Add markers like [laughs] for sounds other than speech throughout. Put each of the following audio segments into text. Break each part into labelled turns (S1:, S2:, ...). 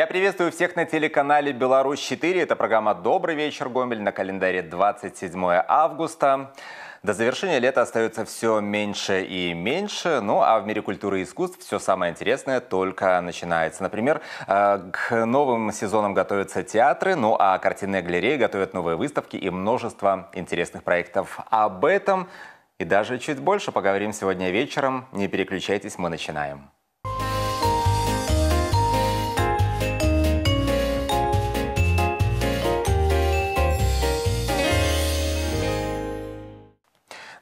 S1: Я приветствую всех на телеканале «Беларусь-4». Это программа «Добрый вечер, Гомель» на календаре 27 августа. До завершения лета остается все меньше и меньше, ну а в мире культуры и искусств все самое интересное только начинается. Например, э, к новым сезонам готовятся театры, ну а картинные галереи готовят новые выставки и множество интересных проектов. Об этом и даже чуть больше поговорим сегодня вечером. Не переключайтесь, мы начинаем.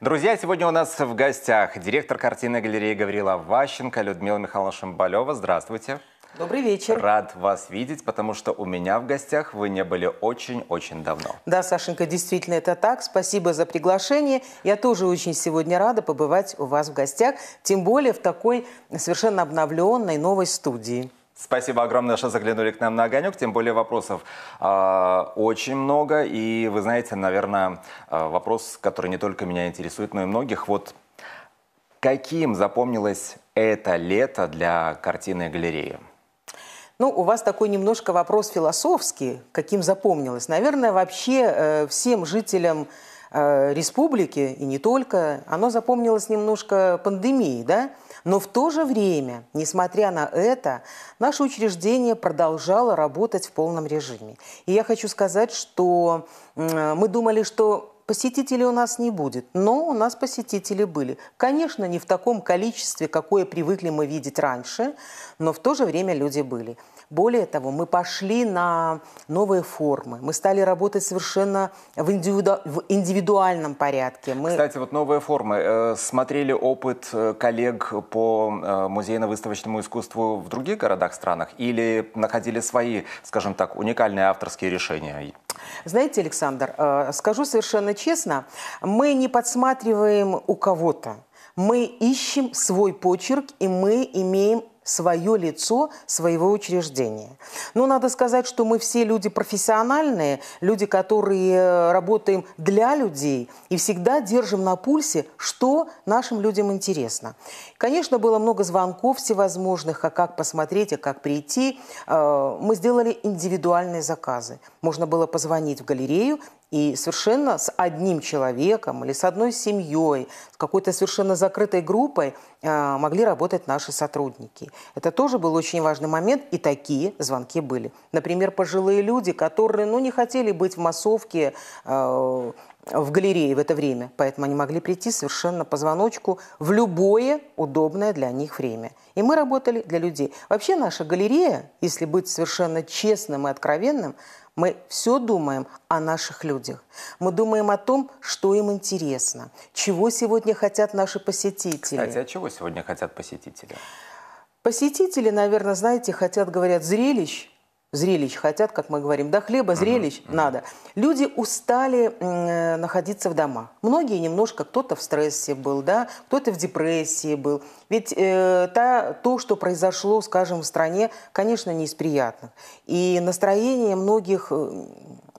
S1: Друзья, сегодня у нас в гостях директор картины галереи Гаврила Ващенко Людмила Михайловна Шамбалева. Здравствуйте. Добрый вечер. Рад вас видеть, потому что у меня в гостях вы не были очень-очень давно. Да,
S2: Сашенька, действительно это так. Спасибо за приглашение. Я тоже очень сегодня рада побывать у вас в гостях, тем более в такой совершенно обновленной новой студии.
S1: Спасибо огромное, что заглянули к нам на огонек. Тем более вопросов э, очень много. И вы знаете, наверное, а, вопрос, который не только меня интересует, но и многих. Вот каким запомнилось это лето для картины галереи?
S2: Ну, у вас такой немножко вопрос философский, каким запомнилось. Наверное, вообще э, всем жителям э, республики, и не только, оно запомнилось немножко пандемией, да? Но в то же время, несмотря на это, наше учреждение продолжало работать в полном режиме. И я хочу сказать, что мы думали, что Посетителей у нас не будет, но у нас посетители были. Конечно, не в таком количестве, какое привыкли мы видеть раньше, но в то же время люди были. Более того, мы пошли на новые формы. Мы стали работать совершенно в, индивиду... в индивидуальном порядке. Мы... Кстати,
S1: вот новые формы. Э, смотрели опыт э, коллег по э, музейно-выставочному искусству в других городах, странах? Или находили свои, скажем так, уникальные авторские решения?
S2: Знаете, Александр, скажу совершенно честно, мы не подсматриваем у кого-то. Мы ищем свой почерк, и мы имеем свое лицо своего учреждения. Но ну, надо сказать, что мы все люди профессиональные, люди, которые э, работаем для людей и всегда держим на пульсе, что нашим людям интересно. Конечно, было много звонков всевозможных, а как посмотреть, а как прийти. Э, мы сделали индивидуальные заказы. Можно было позвонить в галерею и совершенно с одним человеком или с одной семьей, с какой-то совершенно закрытой группой а, могли работать наши сотрудники. Это тоже был очень важный момент, и такие звонки были. Например, пожилые люди, которые ну, не хотели быть в массовке, а, в галерее в это время, поэтому они могли прийти совершенно по звоночку в любое удобное для них время. И мы работали для людей. Вообще наша галерея, если быть совершенно честным и откровенным, мы все думаем о наших людях. Мы думаем о том, что им интересно, чего сегодня хотят наши посетители.
S1: Кстати, а чего сегодня хотят посетители?
S2: Посетители, наверное, знаете, хотят, говорят, зрелищ, зрелищ хотят, как мы говорим, да, хлеба, зрелищ uh-huh, надо. Люди устали э, находиться в домах. Многие немножко, кто-то в стрессе был, да, кто-то в депрессии был. Ведь э, та, то, что произошло, скажем, в стране, конечно, не из приятных. И настроение многих э,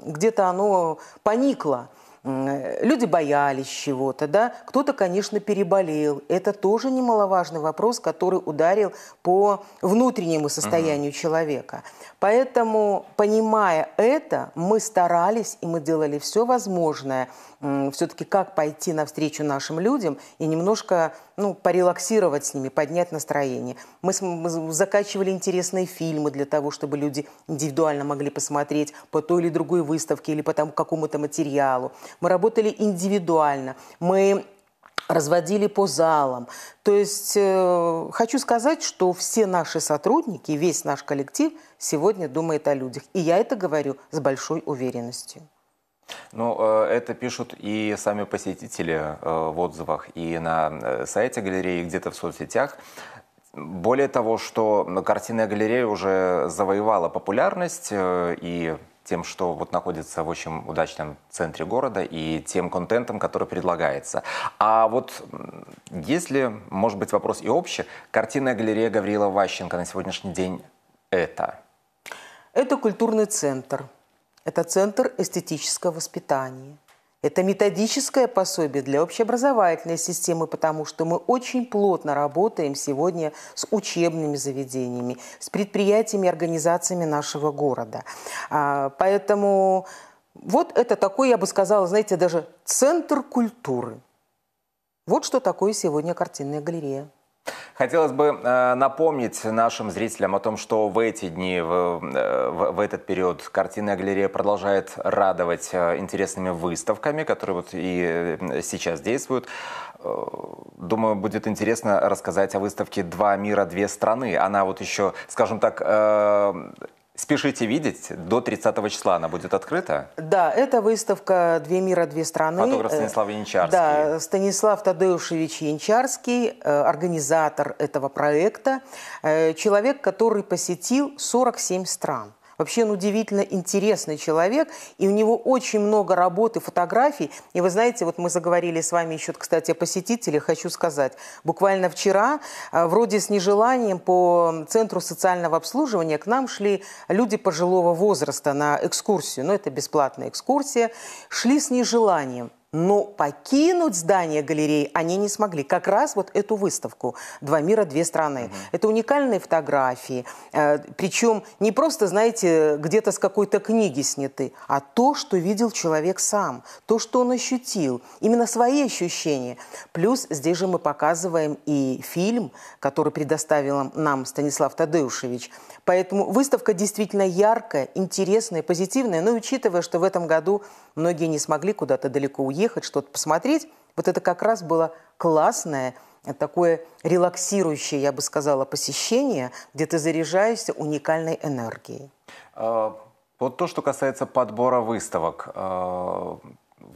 S2: где-то оно поникло. Э, люди боялись чего-то, да, кто-то, конечно, переболел. Это тоже немаловажный вопрос, который ударил по внутреннему состоянию uh-huh. человека. Поэтому, понимая это, мы старались и мы делали все возможное – все-таки как пойти навстречу нашим людям и немножко ну, порелаксировать с ними, поднять настроение. Мы, мы закачивали интересные фильмы для того, чтобы люди индивидуально могли посмотреть по той или другой выставке или по там, какому-то материалу. Мы работали индивидуально. Мы разводили по залам. То есть э, хочу сказать, что все наши сотрудники, весь наш коллектив сегодня думает о людях. И я это говорю с большой уверенностью.
S1: Ну, э, это пишут и сами посетители э, в отзывах, и на э, сайте галереи, и где-то в соцсетях. Более того, что картинная галерея уже завоевала популярность и тем, что вот находится в очень удачном центре города и тем контентом, который предлагается. А вот если, может быть, вопрос и общий, картинная галерея Гаврила Ващенко на сегодняшний день это?
S2: Это культурный центр – это Центр эстетического воспитания. Это методическое пособие для общеобразовательной системы, потому что мы очень плотно работаем сегодня с учебными заведениями, с предприятиями и организациями нашего города. А, поэтому вот это такой, я бы сказала, знаете, даже центр культуры. Вот что такое сегодня картинная галерея.
S1: Хотелось бы э, напомнить нашим зрителям о том, что в эти дни, в, э, в, в этот период картинная галерея продолжает радовать э, интересными выставками, которые вот и э, сейчас действуют. Думаю, будет интересно рассказать о выставке «Два мира, две страны». Она вот еще, скажем так, э, Спешите видеть, до 30 числа она будет открыта?
S2: Да, это выставка «Две мира, две страны». Фотограф э, Станислав Янчарский. Да, Станислав Тадеушевич Янчарский, э, организатор этого проекта, э, человек, который посетил 47 стран. Вообще он ну, удивительно интересный человек, и у него очень много работы, фотографий. И вы знаете, вот мы заговорили с вами еще, кстати, о посетителях, хочу сказать. Буквально вчера, э, вроде с нежеланием, по Центру социального обслуживания к нам шли люди пожилого возраста на экскурсию. Но ну, это бесплатная экскурсия. Шли с нежеланием. Но покинуть здание галереи они не смогли. Как раз вот эту выставку «Два мира, две страны». Угу. Это уникальные фотографии. Э, Причем не просто, знаете, где-то с какой-то книги сняты, а то, что видел человек сам, то, что он ощутил. Именно свои ощущения. Плюс здесь же мы показываем и фильм, который предоставил нам Станислав Тадеушевич. Поэтому выставка действительно яркая, интересная, позитивная. Но ну учитывая, что в этом году многие не смогли куда-то далеко уехать, уехать, что-то посмотреть. Вот это как раз было классное, э, такое релаксирующее, я бы сказала, посещение, где ты заряжаешься уникальной энергией.
S1: А, вот то, что касается подбора выставок, а,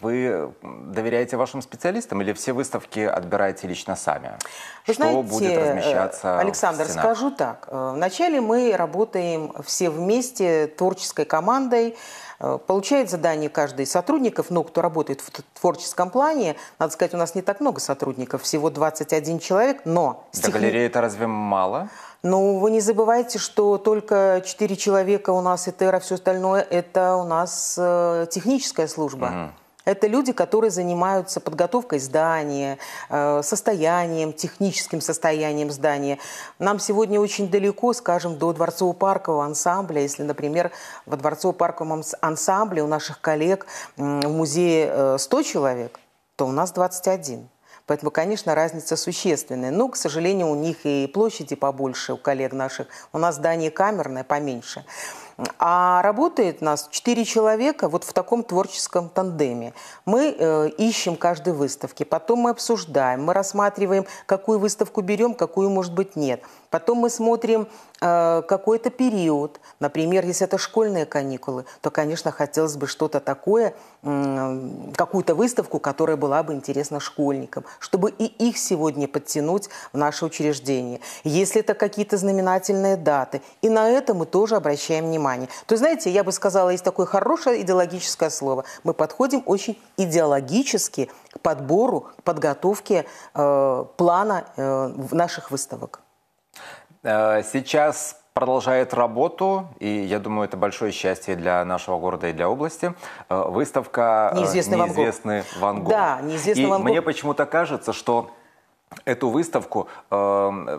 S1: вы доверяете вашим специалистам или все выставки отбираете лично сами?
S2: Вы что знаете, будет э, размещаться? Александр, в скажу так. Э, вначале мы работаем все вместе творческой командой. Э, получает задание каждый из сотрудников, но ну, кто работает в творческом плане, надо сказать, у нас не так много сотрудников, всего 21 человек, но... Для техни...
S1: галереи это разве мало?
S2: Ну, вы не забывайте, что только 4 человека у нас, и ТЭР, все остальное, это у нас э, техническая служба. Угу. Это люди, которые занимаются подготовкой здания, э, состоянием, техническим состоянием здания. Нам сегодня очень далеко, скажем, до дворцово-паркового ансамбля, если, например, во дворцово-парковом ансамбле у наших коллег в музее 100 э, человек, то у нас 21. Поэтому, конечно, разница существенная. Но, к сожалению, у них и площади побольше, у коллег наших. У нас здание камерное поменьше. А работает нас четыре человека вот в таком творческом тандеме. Мы э, ищем каждой выставки, потом мы обсуждаем, мы рассматриваем, какую выставку берем, какую, может быть, нет. Потом мы смотрим э, какой-то период. Например, если это школьные каникулы, то, конечно, хотелось бы что-то такое, э, какую-то выставку, которая была бы интересна школьникам, чтобы и их сегодня подтянуть в наше учреждение. Если это какие-то знаменательные даты, и на это мы тоже обращаем внимание. То, знаете, я бы сказала, есть такое хорошее идеологическое слово. Мы подходим очень идеологически к подбору, к подготовке э, плана э, наших выставок.
S1: Э, сейчас продолжает работу, и я думаю, это большое счастье для нашего города и для области. Э, выставка «Неизвестный, э, неизвестный Ван, Гог. Ван Гог». Да, «Неизвестный и Ван Гог». мне почему-то кажется, что Эту выставку э,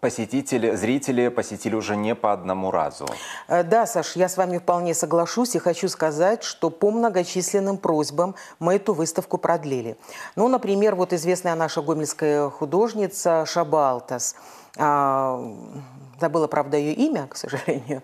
S1: посетители, зрители посетили уже не по одному разу.
S2: Да, Саш, я с вами вполне соглашусь и хочу сказать, что по многочисленным просьбам мы эту выставку продлили. Ну, например, вот известная наша гомельская художница Шабалтас – а, забыла, правда, ее имя, к сожалению,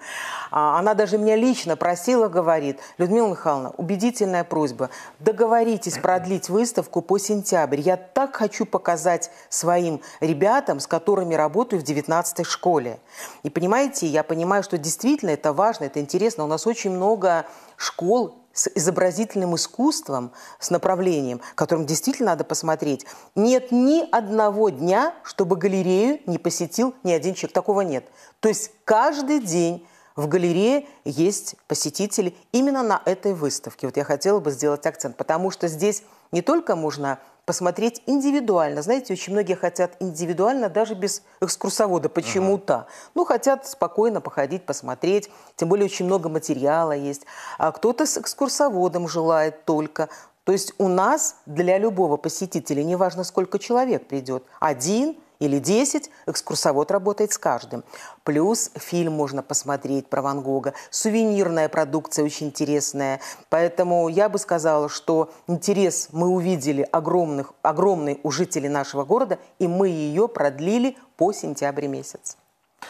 S2: а, она даже меня лично просила, говорит, Людмила Михайловна, убедительная просьба, договоритесь продлить выставку по сентябрь. Я так хочу показать своим ребятам, с которыми работаю в 19-й школе. И понимаете, я понимаю, что действительно это важно, это интересно. У нас очень много школ с изобразительным искусством, с направлением, которым действительно надо посмотреть. Нет ни одного дня, чтобы галерею не посетил ни один человек. Такого нет. То есть каждый день в галерее есть посетители именно на этой выставке. Вот я хотела бы сделать акцент, потому что здесь не только можно посмотреть индивидуально. Знаете, очень многие хотят индивидуально, даже без экскурсовода почему-то. Ага. Ну, хотят спокойно походить, посмотреть. Тем более очень много материала есть. А кто-то с экскурсоводом желает только. То есть у нас для любого посетителя, неважно сколько человек придет, один – или 10, экскурсовод работает с каждым. Плюс фильм можно посмотреть про Ван Гога. Сувенирная продукция очень интересная. Поэтому я бы сказала, что интерес мы увидели огромных, огромный у жителей нашего города, и мы ее продлили по сентябрь месяц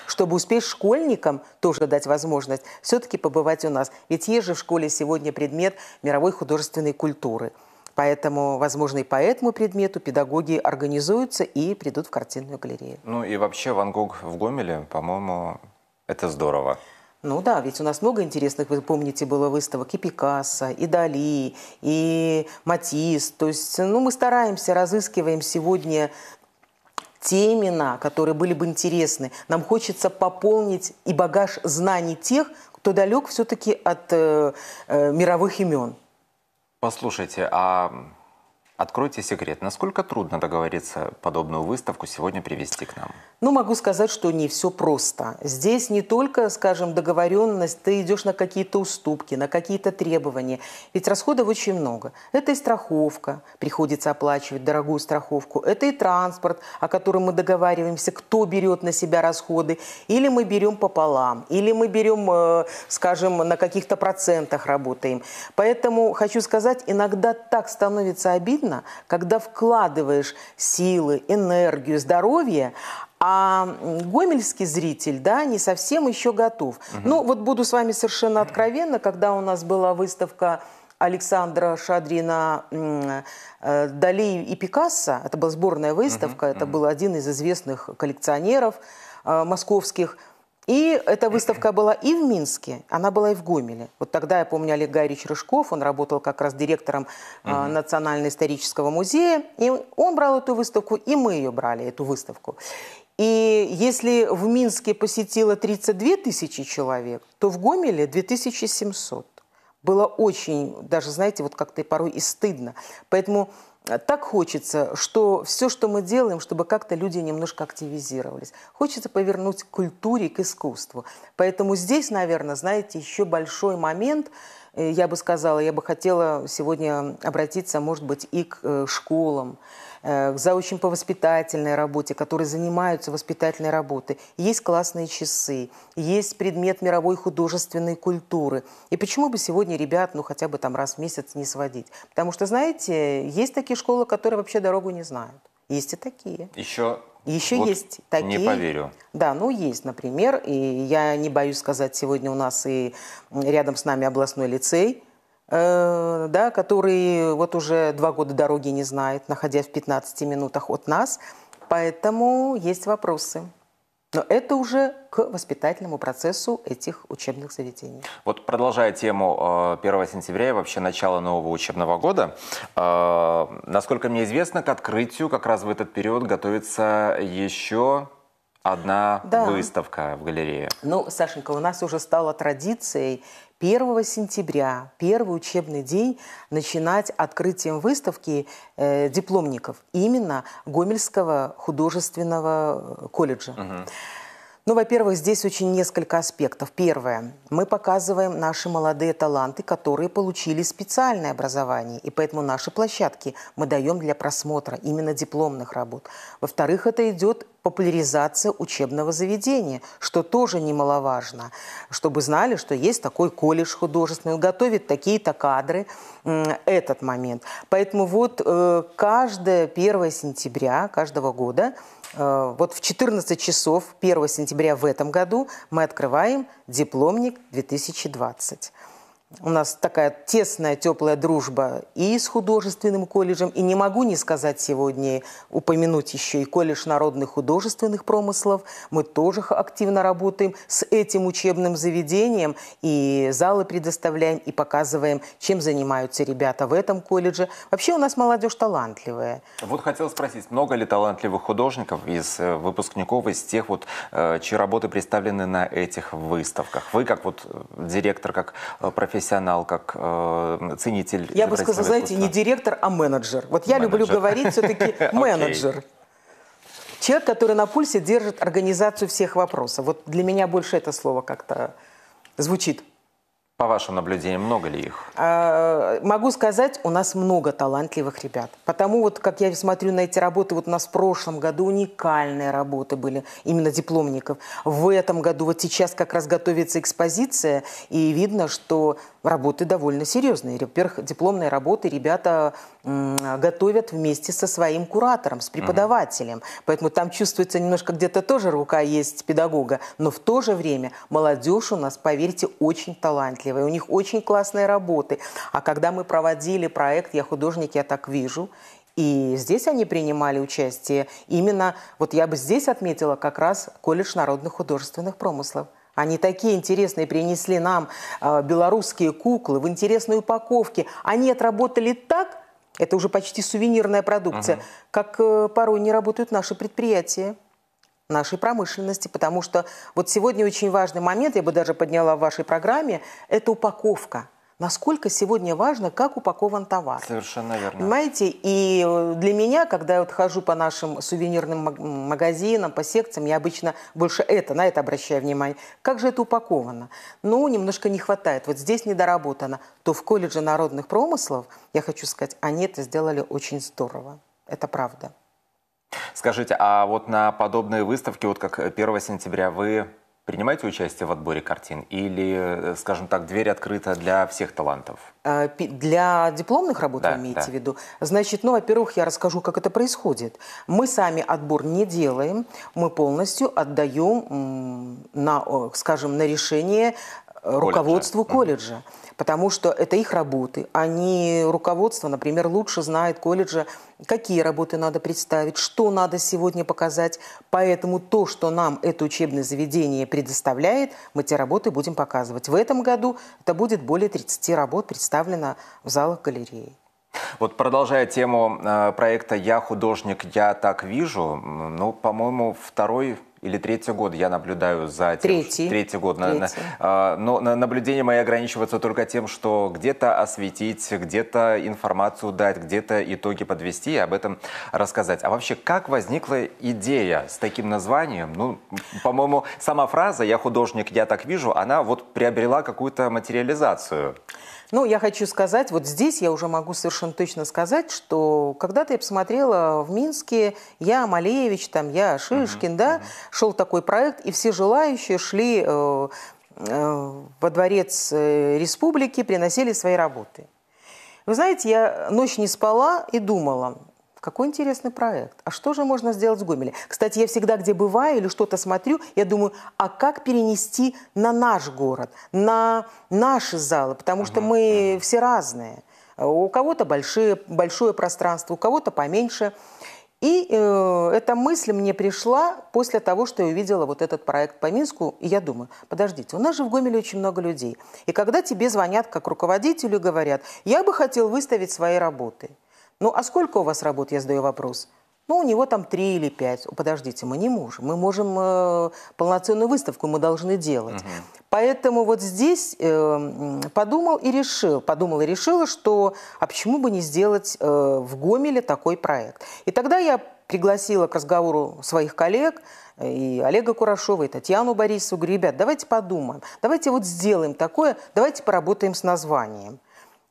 S2: чтобы успеть школьникам тоже дать возможность все-таки побывать у нас. Ведь есть же в школе сегодня предмет мировой художественной культуры – Поэтому, возможно, и по этому предмету педагоги организуются и придут в картинную галерею.
S1: Ну и вообще Ван Гог в Гомеле, по-моему, это здорово.
S2: Ну да, ведь у нас много интересных, вы помните, было выставок и Пикассо, и Дали, и Матис. То есть ну, мы стараемся, разыскиваем сегодня те имена, которые были бы интересны. Нам хочется пополнить и багаж знаний тех, кто далек все-таки от э, э, мировых имен.
S1: Послушайте, а откройте секрет, насколько трудно договориться подобную выставку сегодня привести к нам?
S2: Ну, могу сказать, что не все просто. Здесь не только, скажем, договоренность, ты идешь на какие-то уступки, на какие-то требования. Ведь расходов очень много. Это и страховка, приходится оплачивать дорогую страховку. Это и транспорт, о котором мы договариваемся, кто берет на себя расходы. Или мы берем пополам, или мы берем, э, скажем, на каких-то процентах работаем. Поэтому хочу сказать, иногда так становится обидно, когда вкладываешь силы, энергию, здоровье, а гомельский зритель, да, не совсем еще готов. Угу. Ну, вот буду с вами совершенно откровенно, когда у нас была выставка Александра Шадрина э, Далей и Пикассо, это была сборная выставка, угу, это был один из известных коллекционеров э, московских, и эта выставка была и в Минске, она была и в Гомеле. Вот тогда, я помню, Олег Гарич Рыжков, он работал как раз директором угу. Uh исторического музея, и он брал эту выставку, и мы ее брали, эту выставку. И если в Минске посетило 32 тысячи человек, то в Гомеле 2700. Было очень, даже, знаете, вот как-то порой и стыдно. Поэтому э, так хочется, что все, что мы делаем, чтобы как-то люди немножко активизировались. Хочется повернуть к культуре, к искусству. Поэтому здесь, наверное, знаете, еще большой момент, э, я бы сказала, я бы хотела сегодня обратиться, может быть, и к э, школам, Э, к по воспитательной работе, которые занимаются воспитательной работой. Есть классные часы, есть предмет мировой художественной культуры. И почему бы сегодня ребят, ну, хотя бы там раз в месяц не сводить? Потому что, знаете, есть такие школы, которые вообще дорогу не знают. Есть и такие. Еще еще вот есть такие. Не поверю. Да, ну есть, например, и я не боюсь сказать, сегодня у нас и рядом с нами областной лицей, Э, да, который вот уже два года дороги не знает, находясь в 15 минутах от нас. Поэтому есть вопросы. Но это уже к воспитательному процессу этих учебных заведений.
S1: Вот продолжая тему 1 э, сентября и вообще начала нового учебного года, э, насколько мне известно, к открытию как раз в этот период готовится еще одна да. выставка в галерее.
S2: Ну, Сашенька, у нас уже стала традицией 1 сентября, первый учебный день, начинать открытием выставки э, дипломников именно Гомельского художественного э, колледжа. Угу. Ну, во-первых, здесь очень несколько аспектов. Первое. Мы показываем наши молодые таланты, которые получили специальное образование. И поэтому наши площадки мы даем для просмотра именно дипломных работ. Во-вторых, это идет популяризация учебного заведения, что тоже немаловажно, чтобы знали, что есть такой колледж художественный, готовит такие-то кадры, этот момент. Поэтому вот э, каждое 1 сентября каждого года, э, вот в 14 часов 1 сентября в этом году мы открываем дипломник 2020 у нас такая тесная, теплая дружба и с художественным колледжем. И не могу не сказать сегодня, упомянуть еще и колледж народных художественных промыслов. Мы тоже активно работаем с этим учебным заведением. И залы предоставляем, и показываем, чем занимаются ребята в этом колледже. Вообще у нас молодежь талантливая.
S1: Вот хотел спросить, много ли талантливых художников из э, выпускников, из тех, вот, э, чьи работы представлены на этих выставках? Вы как вот э, директор, как профессор профессионал, как э, ценитель. Я бы сказала, знаете, не
S2: директор, а менеджер. Вот я менеджер. люблю говорить все-таки [laughs] менеджер. Человек, который на пульсе держит организацию всех вопросов. Вот для меня больше это слово как-то
S1: звучит. По вашим наблюдениям, много ли их?
S2: А, могу сказать, у нас много талантливых ребят. Потому вот, как я смотрю на эти работы, вот у нас в прошлом году уникальные работы были, именно дипломников. В этом году, вот сейчас как раз готовится экспозиция, и видно, что работы довольно серьезные. Во-первых, дипломные работы ребята готовят вместе со своим куратором, с преподавателем. Угу. Поэтому там чувствуется немножко где-то тоже рука есть педагога. Но в то же время молодежь у нас, поверьте, очень талантливая. У них очень классные работы. А когда мы проводили проект «Я художник, я так вижу», и здесь они принимали участие. Именно, вот я бы здесь отметила как раз колледж народных художественных промыслов. Они такие интересные принесли нам э, белорусские куклы в интересной упаковке. Они отработали так, это уже почти сувенирная продукция. Угу. Как э, порой не работают наши предприятия нашей промышленности, потому что вот сегодня очень важный момент, я бы даже подняла в вашей программе, это упаковка насколько сегодня важно, как упакован товар.
S1: Совершенно верно.
S2: Понимаете, и э, для меня, когда я вот хожу по нашим сувенирным магазинам, по секциям, я обычно больше это, на это обращаю внимание. Как же это упаковано? Ну, немножко не хватает, вот здесь недоработано. То в колледже народных промыслов, я хочу сказать, они это сделали очень здорово. Это правда.
S1: Скажите, а вот на подобные выставки, вот как 1 сентября, вы принимаете участие в отборе картин или, э, скажем так, дверь открыта для всех талантов?
S2: Э, для дипломных работ да, вы имеете да. в виду? Значит, ну, во-первых, я расскажу, как это происходит. Мы сами отбор не делаем, мы полностью отдаем, на, скажем, на решение э, руководству колледжа. колледжа потому что это их работы. Они, руководство, например, лучше знает колледжа, какие работы надо представить, что надо сегодня показать. Поэтому то, что нам это учебное заведение предоставляет, мы те работы будем показывать. В этом году это будет более 30 работ представлено в залах галереи.
S1: Вот продолжая тему э, проекта «Я художник, я так вижу», ну, по-моему, второй или третий год я наблюдаю за тем, третий, что, третий год. Третий. На, на, а, но на, наблюдения мои ограничиваются только тем, что где-то осветить, где-то информацию дать, где-то итоги подвести и об этом рассказать. А вообще, как возникла идея с таким названием? Ну, по-моему, сама фраза «я художник, я так вижу», она вот приобрела какую-то материализацию.
S2: Ну, я хочу сказать, вот здесь я уже могу совершенно точно сказать, что когда-то я посмотрела в Минске, я Малевич, там, я Шишкин, угу, да, угу. шел такой проект, и все желающие шли э, э, во дворец э, республики, приносили свои работы. Вы знаете, я ночь не спала и думала, какой интересный проект. А что же можно сделать с Гомелем? Кстати, я всегда, где бываю или что-то смотрю, я думаю, а как перенести на наш город, на наши залы? Потому что мы все разные. У кого-то большие, большое пространство, у кого-то поменьше. И э, эта мысль мне пришла после того, что я увидела вот этот проект по Минску. И я думаю, подождите, у нас же в Гомеле очень много людей. И когда тебе звонят как руководителю и говорят, я бы хотел выставить свои работы – ну, а сколько у вас работ, я задаю вопрос. Ну, у него там три или пять. подождите, мы не можем. Мы можем э, полноценную выставку, мы должны делать. Угу. Поэтому вот здесь э, подумал и решил, подумала и решила, что а почему бы не сделать э, в Гомеле такой проект. И тогда я пригласила к разговору своих коллег, э, и Олега Курашова, и Татьяну Борисову, говорю, ребят, давайте подумаем, давайте вот сделаем такое, давайте поработаем с названием.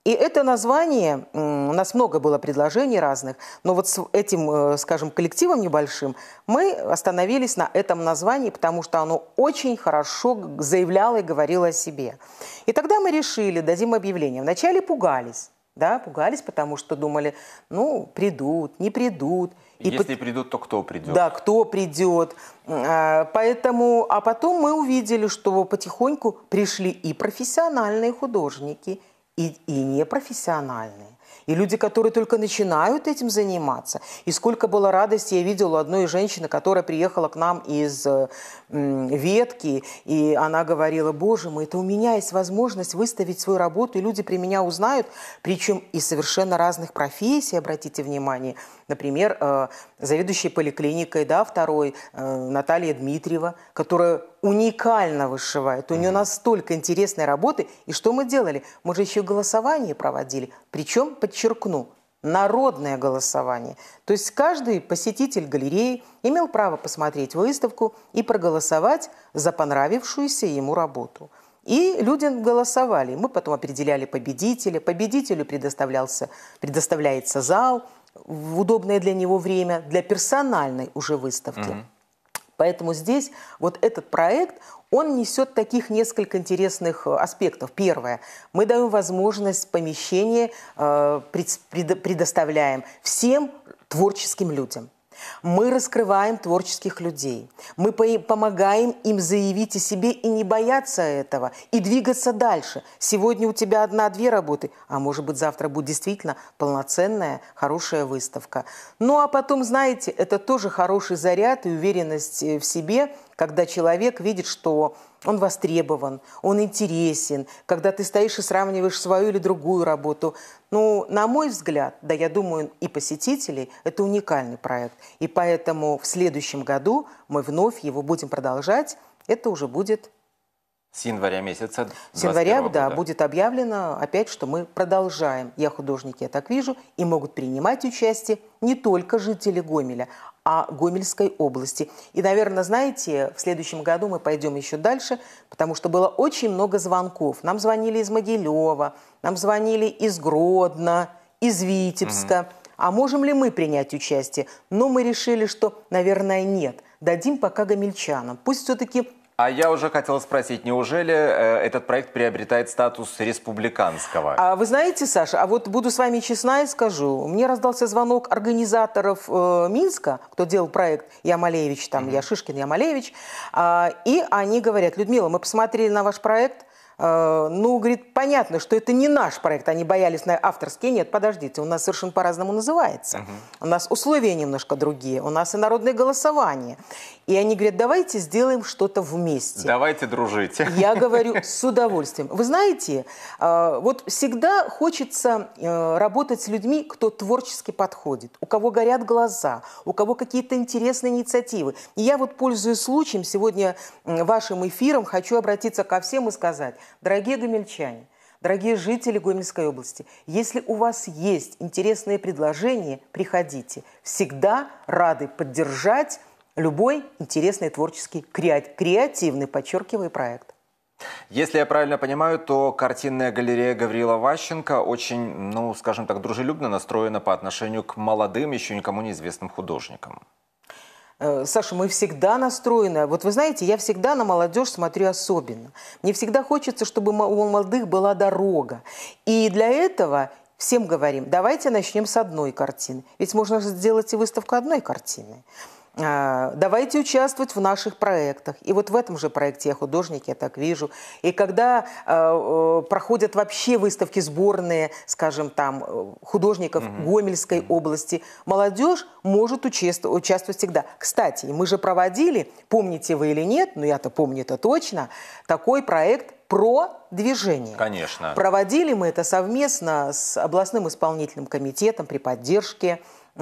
S2: И это название, у нас много было предложений разных, но вот с этим, э, скажем, коллективом небольшим мы остановились на этом названии, потому что оно очень хорошо заявляло и говорило о себе. И тогда мы решили, дадим объявление. Вначале пугались, да, пугались, потому что думали, ну, придут, не придут.
S1: И Если по... придут, то кто придет? Да,
S2: кто придет. А, поэтому, а потом мы увидели, что потихоньку пришли и профессиональные художники, и, и непрофессиональные, и люди, которые только начинают этим заниматься. И сколько было радости, я видела одной женщины, которая приехала к нам из ветки, и она говорила, боже мой, это у меня есть возможность выставить свою работу, и люди при меня узнают, причем из совершенно разных профессий, обратите внимание – Например, э, заведующей поликлиникой, да, второй, э, Наталья Дмитриева, которая уникально вышивает. У нее настолько интересной работы. И что мы делали? Мы же еще голосование проводили. Причем, подчеркну, народное голосование. То есть каждый посетитель галереи имел право посмотреть выставку и проголосовать за понравившуюся ему работу. И люди голосовали. Мы потом определяли победителя. Победителю предоставлялся, предоставляется зал – в удобное для него время, для персональной уже выставки. Угу. Поэтому здесь вот этот проект, он несет таких несколько интересных э, аспектов. Первое, мы даем возможность помещение, э, предоставляем всем творческим людям. Мы раскрываем творческих людей. Мы помогаем им заявить о себе и не бояться этого, и двигаться дальше. Сегодня у тебя одна-две работы, а может быть завтра будет действительно полноценная, хорошая выставка. Ну а потом, знаете, это тоже хороший заряд и уверенность э, в себе, когда человек видит, что он востребован, он интересен, когда ты стоишь и сравниваешь свою или другую работу. Ну, на мой взгляд, да, я думаю, и посетителей, это уникальный проект. И поэтому в следующем году мы вновь его будем продолжать. Это уже будет...
S1: С января месяца. С января, года.
S2: да, будет объявлено опять, что мы продолжаем. Я художники, я так вижу, и могут принимать участие не только жители Гомеля, о Гомельской области. И, наверное, знаете, в следующем году мы пойдем еще дальше, потому что было очень много звонков. Нам звонили из Могилева, нам звонили из Гродно, из Витебска. Угу. А можем ли мы принять участие? Но мы решили, что, наверное, нет. Дадим пока гомельчанам. Пусть все-таки
S1: а я уже хотела спросить, неужели э, этот проект приобретает статус республиканского?
S2: А вы знаете, Саша, а вот буду с вами честна и скажу. Мне раздался звонок организаторов э, Минска, кто делал проект Ямалевич, там mm-hmm. Яшишкин, Ямалевич. Э, и они говорят, Людмила, мы посмотрели на ваш проект, Э, ну, говорит, понятно, что это не наш проект, они боялись на авторские. Нет, подождите, у нас совершенно по-разному называется. Угу. У нас условия немножко другие, у нас и народное голосование. И они говорят, давайте сделаем что-то вместе.
S1: Давайте дружить. Я [laughs]
S2: говорю с удовольствием. Вы знаете, э, вот всегда хочется э, работать с людьми, кто творчески подходит, у кого горят глаза, у кого какие-то интересные инициативы. И я вот, пользуясь случаем, сегодня вашим эфиром хочу обратиться ко всем и сказать – Дорогие гомельчане, дорогие жители Гомельской области, если у вас есть интересные предложения, приходите. Всегда рады поддержать любой интересный творческий, креативный, подчеркиваю, проект.
S1: Если я правильно понимаю, то картинная галерея Гаврила Ващенко очень, ну, скажем так, дружелюбно настроена по отношению к молодым, еще никому неизвестным художникам.
S2: Э, Саша, мы всегда настроены. А вот вы знаете, я всегда на молодежь смотрю особенно. Мне всегда хочется, чтобы у молодых была дорога. И для этого всем говорим, давайте начнем с одной картины. Ведь можно сделать и выставку одной картины. А, давайте участвовать в наших проектах. И вот в этом же проекте я художник, я так вижу. И когда а, э, проходят вообще выставки сборные, скажем, там, э, художников угу. Гомельской угу. области, молодежь может участвовать, участвовать всегда. Кстати, мы же проводили, помните вы или нет, но я-то помню это точно, такой проект про
S1: движение. Конечно.
S2: Проводили мы это совместно с областным исполнительным комитетом при поддержке э,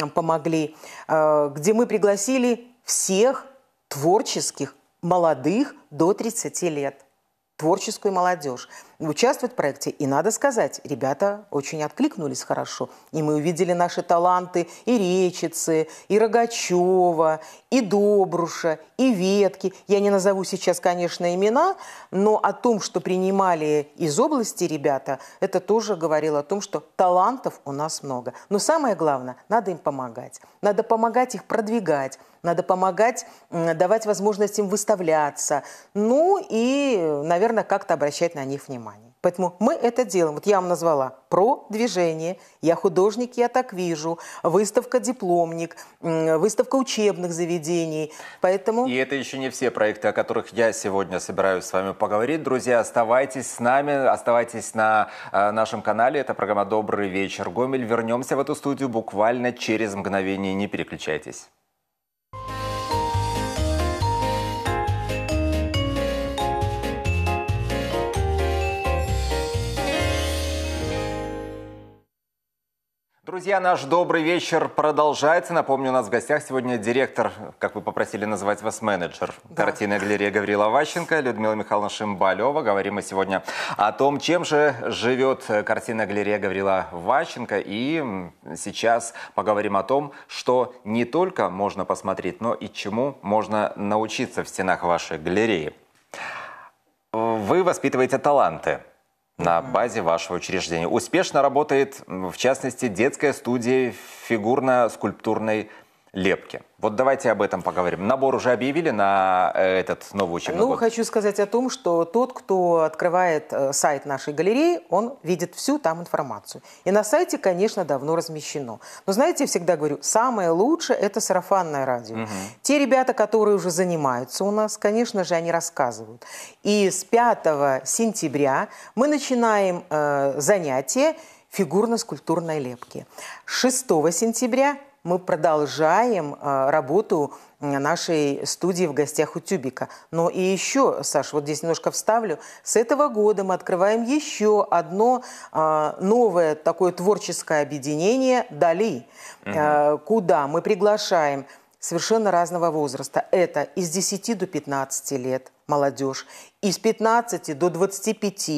S2: помогли, э, где мы пригласили всех творческих молодых до 30 лет, творческую молодежь участвовать в проекте. И надо сказать, ребята очень откликнулись хорошо. И мы увидели наши таланты и Речицы, и Рогачева, и Добруша, и Ветки. Я не назову сейчас, конечно, имена, но о том, что принимали из области ребята, это тоже говорило о том, что талантов у нас много. Но самое главное, надо им помогать. Надо помогать их продвигать, надо помогать, давать возможность им выставляться. Ну и, наверное, как-то обращать на них внимание. Поэтому мы это делаем. Вот я вам назвала про движение, я художник, я так вижу, выставка дипломник, выставка учебных заведений.
S1: Поэтому... И это еще не все проекты, о которых я сегодня собираюсь с вами поговорить. Друзья, оставайтесь с нами, оставайтесь на э, нашем канале. Это программа «Добрый вечер, Гомель». Вернемся в эту студию буквально через мгновение. Не переключайтесь. Друзья, наш добрый вечер продолжается. Напомню, у нас в гостях сегодня директор, как вы попросили назвать вас, менеджер да. картины галереи Гаврила Ващенко, Людмила Михайловна Шимбалева. Говорим мы сегодня о том, чем же живет картина галерея Гаврила Ващенко. И сейчас поговорим о том, что не только можно посмотреть, но и чему можно научиться в стенах вашей галереи. Вы воспитываете таланты на базе вашего учреждения. Успешно работает, в частности, детская студия фигурно-скульптурной лепки. Вот давайте об этом поговорим. Набор уже объявили на э, этот новый учебный ну, год? Ну,
S2: хочу сказать о том, что тот, кто открывает э, сайт нашей галереи, он видит всю там информацию. И на сайте, конечно, давно размещено. Но знаете, я всегда говорю, самое лучшее – это сарафанное радио. Угу. Те ребята, которые уже занимаются у нас, конечно же, они рассказывают. И с 5 сентября мы начинаем э, занятие фигурно-скульптурной лепки. 6 сентября мы продолжаем э, работу нашей студии в гостях у Тюбика. Но и еще, Саш, вот здесь немножко вставлю, с этого года мы открываем еще одно э, новое такое творческое объединение «Дали», угу. куда мы приглашаем совершенно разного возраста. Это из 10 до 15 лет молодежь, из 15 до 25,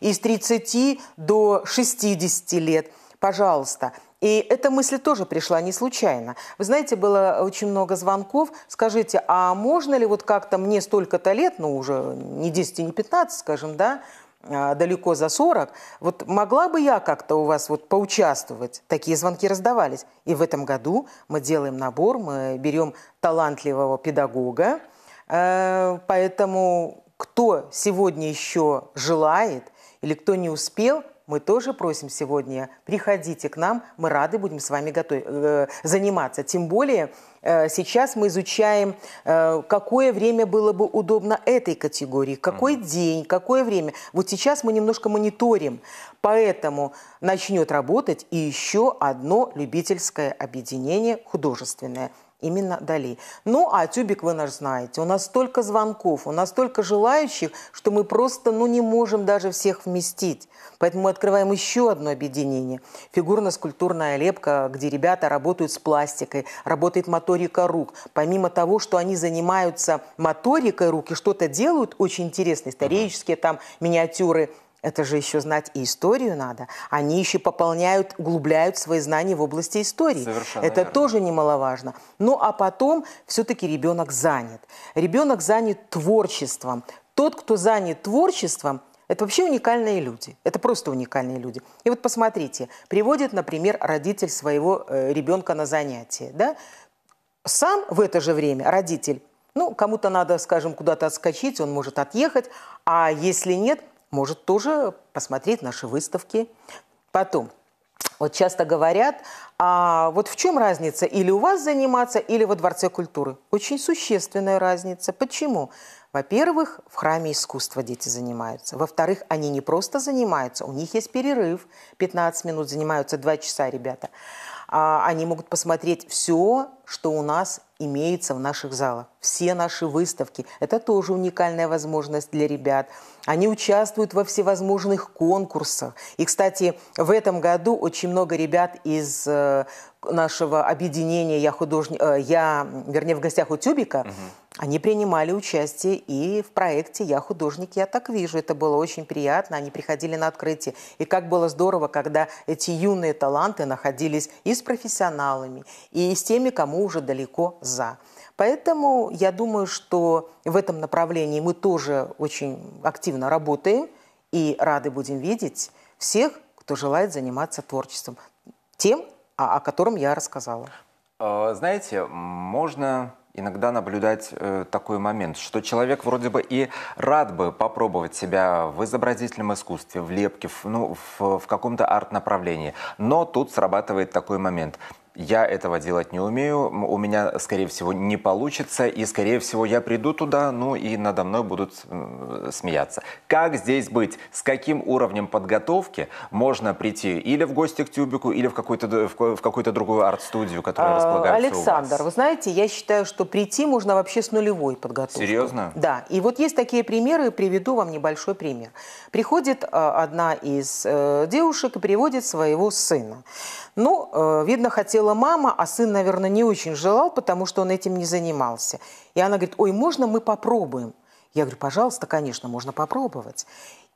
S2: из 30 до 60 лет. Пожалуйста, и эта мысль тоже пришла не случайно. Вы знаете, было очень много звонков. Скажите, а можно ли вот как-то мне столько-то лет, ну уже не 10 и не 15, скажем, да, а, далеко за 40, вот могла бы я как-то у вас вот поучаствовать? Такие звонки раздавались. И в этом году мы делаем набор, мы берем талантливого педагога, э, поэтому кто сегодня еще желает или кто не успел, мы тоже просим сегодня, приходите к нам, мы рады будем с вами готов... э, заниматься. Тем более э, сейчас мы изучаем, э, какое время было бы удобно этой категории, какой mm-hmm. день, какое время. Вот сейчас мы немножко мониторим, поэтому начнет работать и еще одно любительское объединение художественное – именно Дали. Ну, а Тюбик вы наш знаете. У нас столько звонков, у нас столько желающих, что мы просто ну, не можем даже всех вместить. Поэтому мы открываем еще одно объединение. Фигурно-скульптурная лепка, где ребята работают с пластикой, работает моторика рук. Помимо того, что они занимаются моторикой рук и что-то делают очень интересное, исторические там миниатюры – это же еще знать и историю надо. Они еще пополняют, углубляют свои знания в области истории. Совершенно Это верно. тоже немаловажно. Ну а потом все-таки ребенок занят. Ребенок занят творчеством. Тот, кто занят творчеством, это вообще уникальные люди. Это просто уникальные люди. И вот посмотрите, приводит, например, родитель своего э, ребенка на занятие. Да? Сам в это же время родитель, ну, кому-то надо, скажем, куда-то отскочить, он может отъехать, а если нет – может тоже посмотреть наши выставки. Потом, вот часто говорят, а вот в чем разница или у вас заниматься, или во Дворце культуры? Очень существенная разница. Почему? Во-первых, в храме искусства дети занимаются. Во-вторых, они не просто занимаются, у них есть перерыв. 15 минут занимаются 2 часа ребята. А, они могут посмотреть все, что у нас имеется в наших залах. Все наши выставки. Это тоже уникальная возможность для ребят. Они участвуют во всевозможных конкурсах. И, кстати, в этом году очень много ребят из э, нашего объединения «Я художник», э, я, вернее, в гостях у Тюбика, угу они принимали участие и в проекте «Я художник, я так вижу». Это было очень приятно, они приходили на открытие. И как было здорово, когда эти юные таланты находились и с профессионалами, и с теми, кому уже далеко за. Поэтому я думаю, что в этом направлении мы тоже очень активно работаем и рады будем видеть всех, кто желает заниматься творчеством, тем, о котором я рассказала.
S1: А, знаете, можно иногда наблюдать э, такой момент, что человек вроде бы и рад бы попробовать себя в изобразительном искусстве, в лепке, в, ну, в, в каком-то арт-направлении, но тут срабатывает такой момент я этого делать не умею, у меня, скорее всего, не получится, и, скорее всего, я приду туда, ну и надо мной будут смеяться. Как здесь быть? С каким уровнем подготовки можно прийти или в гости к Тюбику, или в какую-то в какую то другую арт-студию, которая а, располагается Александр, вы
S2: знаете, я считаю, что прийти можно вообще с нулевой подготовкой. Серьезно? Да. И вот есть такие примеры, приведу вам небольшой пример. Приходит э, одна из э, девушек и приводит своего сына. Ну, э, видно, хотел хотела мама, а сын, наверное, не очень желал, потому что он этим не занимался. И она говорит, ой, можно мы попробуем? Я говорю, пожалуйста, конечно, можно попробовать.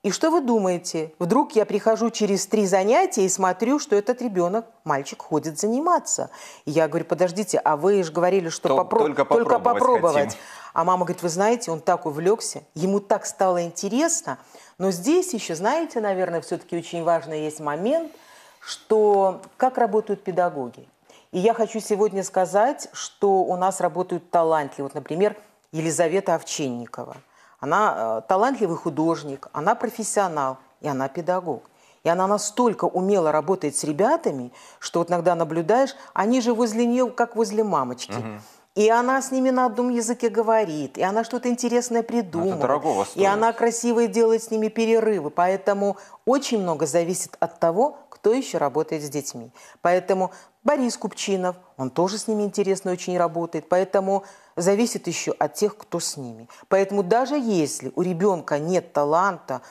S2: И что вы думаете? Вдруг я прихожу через три занятия и смотрю, что этот ребенок, мальчик, ходит заниматься. И я говорю, подождите, а вы же говорили, что попро- только попробовать. Только попробовать. А мама говорит, вы знаете, он так увлекся, ему так стало интересно. Но здесь еще, знаете, наверное, все-таки очень важный есть момент, что как работают педагоги. И я хочу сегодня сказать, что у нас работают талантливые. Вот, например, Елизавета Овчинникова. Она э, талантливый художник, она профессионал, и она педагог. И она настолько умело работает с ребятами, что вот иногда наблюдаешь, они же возле нее, как возле мамочки. Угу. И она с ними на одном языке говорит, и она что-то интересное придумала. Ну, и она красиво делает с ними перерывы. Поэтому очень много зависит от того, кто еще работает с детьми. Поэтому Борис Купчинов, он тоже с ними интересно очень работает, поэтому зависит еще от тех, кто с ними. Поэтому даже если у ребенка нет таланта,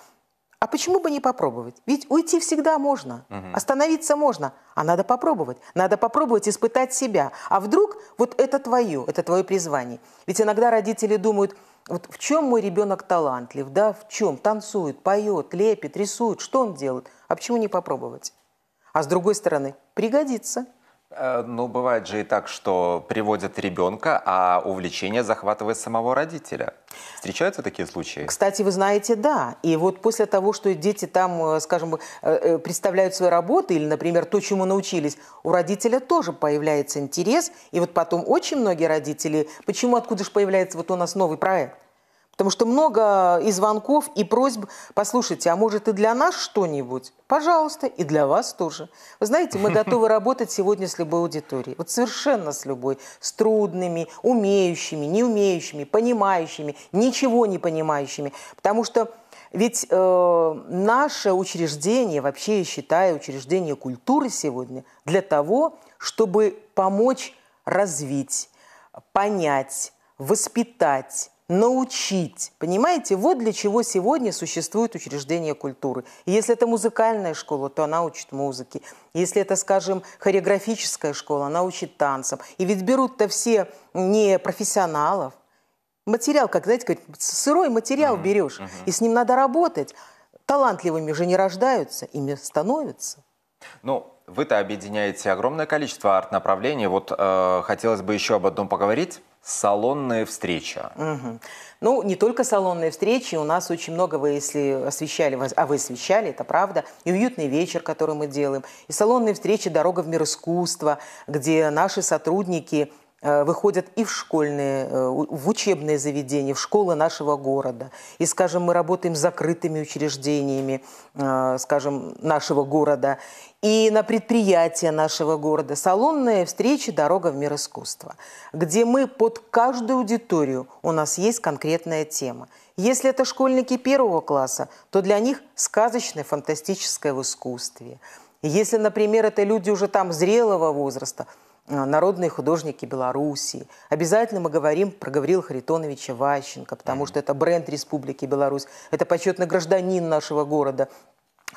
S2: а почему бы не попробовать? Ведь уйти всегда можно, угу. остановиться можно, а надо попробовать. Надо попробовать испытать себя. А вдруг вот это твое, это твое призвание. Ведь иногда родители думают, вот в чем мой ребенок талантлив, да, в чем? Танцует, поет, лепит, рисует, что он делает? А почему не попробовать? А с другой стороны, пригодится
S1: – Э, ну, бывает же и так, что приводят ребенка, а увлечение захватывает самого родителя. Встречаются такие случаи? Кстати,
S2: вы знаете, да. И вот после того, что дети там, э, скажем, э, представляют свои работы или, например, то, чему научились, у родителя тоже появляется интерес. И вот потом очень многие родители, почему, откуда же появляется вот у нас новый проект? Потому что много и звонков, и просьб, послушайте, а может и для нас что-нибудь? Пожалуйста, и для вас тоже. Вы знаете, мы [laughs] готовы работать сегодня с любой аудиторией. Вот совершенно с любой. С трудными, умеющими, не умеющими, понимающими, ничего не понимающими. Потому что ведь э, наше учреждение, вообще я считаю, учреждение культуры сегодня для того, чтобы помочь развить, понять, воспитать, научить. Понимаете, вот для чего сегодня существует учреждение культуры. И если это музыкальная школа, то она учит музыке. Если это, скажем, хореографическая школа, она учит танцам. И ведь берут-то все не профессионалов. Материал, как, знаете, сырой материал uh-huh, берешь, uh-huh. и с ним надо работать. Талантливыми же не рождаются, ими становятся.
S1: Ну, вы-то объединяете огромное количество арт-направлений. Вот э, хотелось бы еще об одном поговорить. Салонная встреча.
S2: Угу. Ну, не только салонные встречи. У нас очень много, вы если освещали, а вы освещали, это правда, и уютный вечер, который мы делаем, и салонные встречи «Дорога в мир искусства», где наши сотрудники Э, выходят и в школьные, э, в учебные заведения, в школы нашего города. И, скажем, мы работаем с закрытыми учреждениями, э, скажем, нашего города, и на предприятия нашего города. Салонные встречи «Дорога в мир искусства», где мы под каждую аудиторию, у нас есть конкретная тема. Если это школьники первого класса, то для них сказочное, фантастическое в искусстве. Если, например, это люди уже там зрелого возраста – Э, народные художники Беларуси. Обязательно мы говорим про Гаврила Харитоновича Ващенко, потому что это бренд Республики Беларусь, это почетный гражданин нашего города.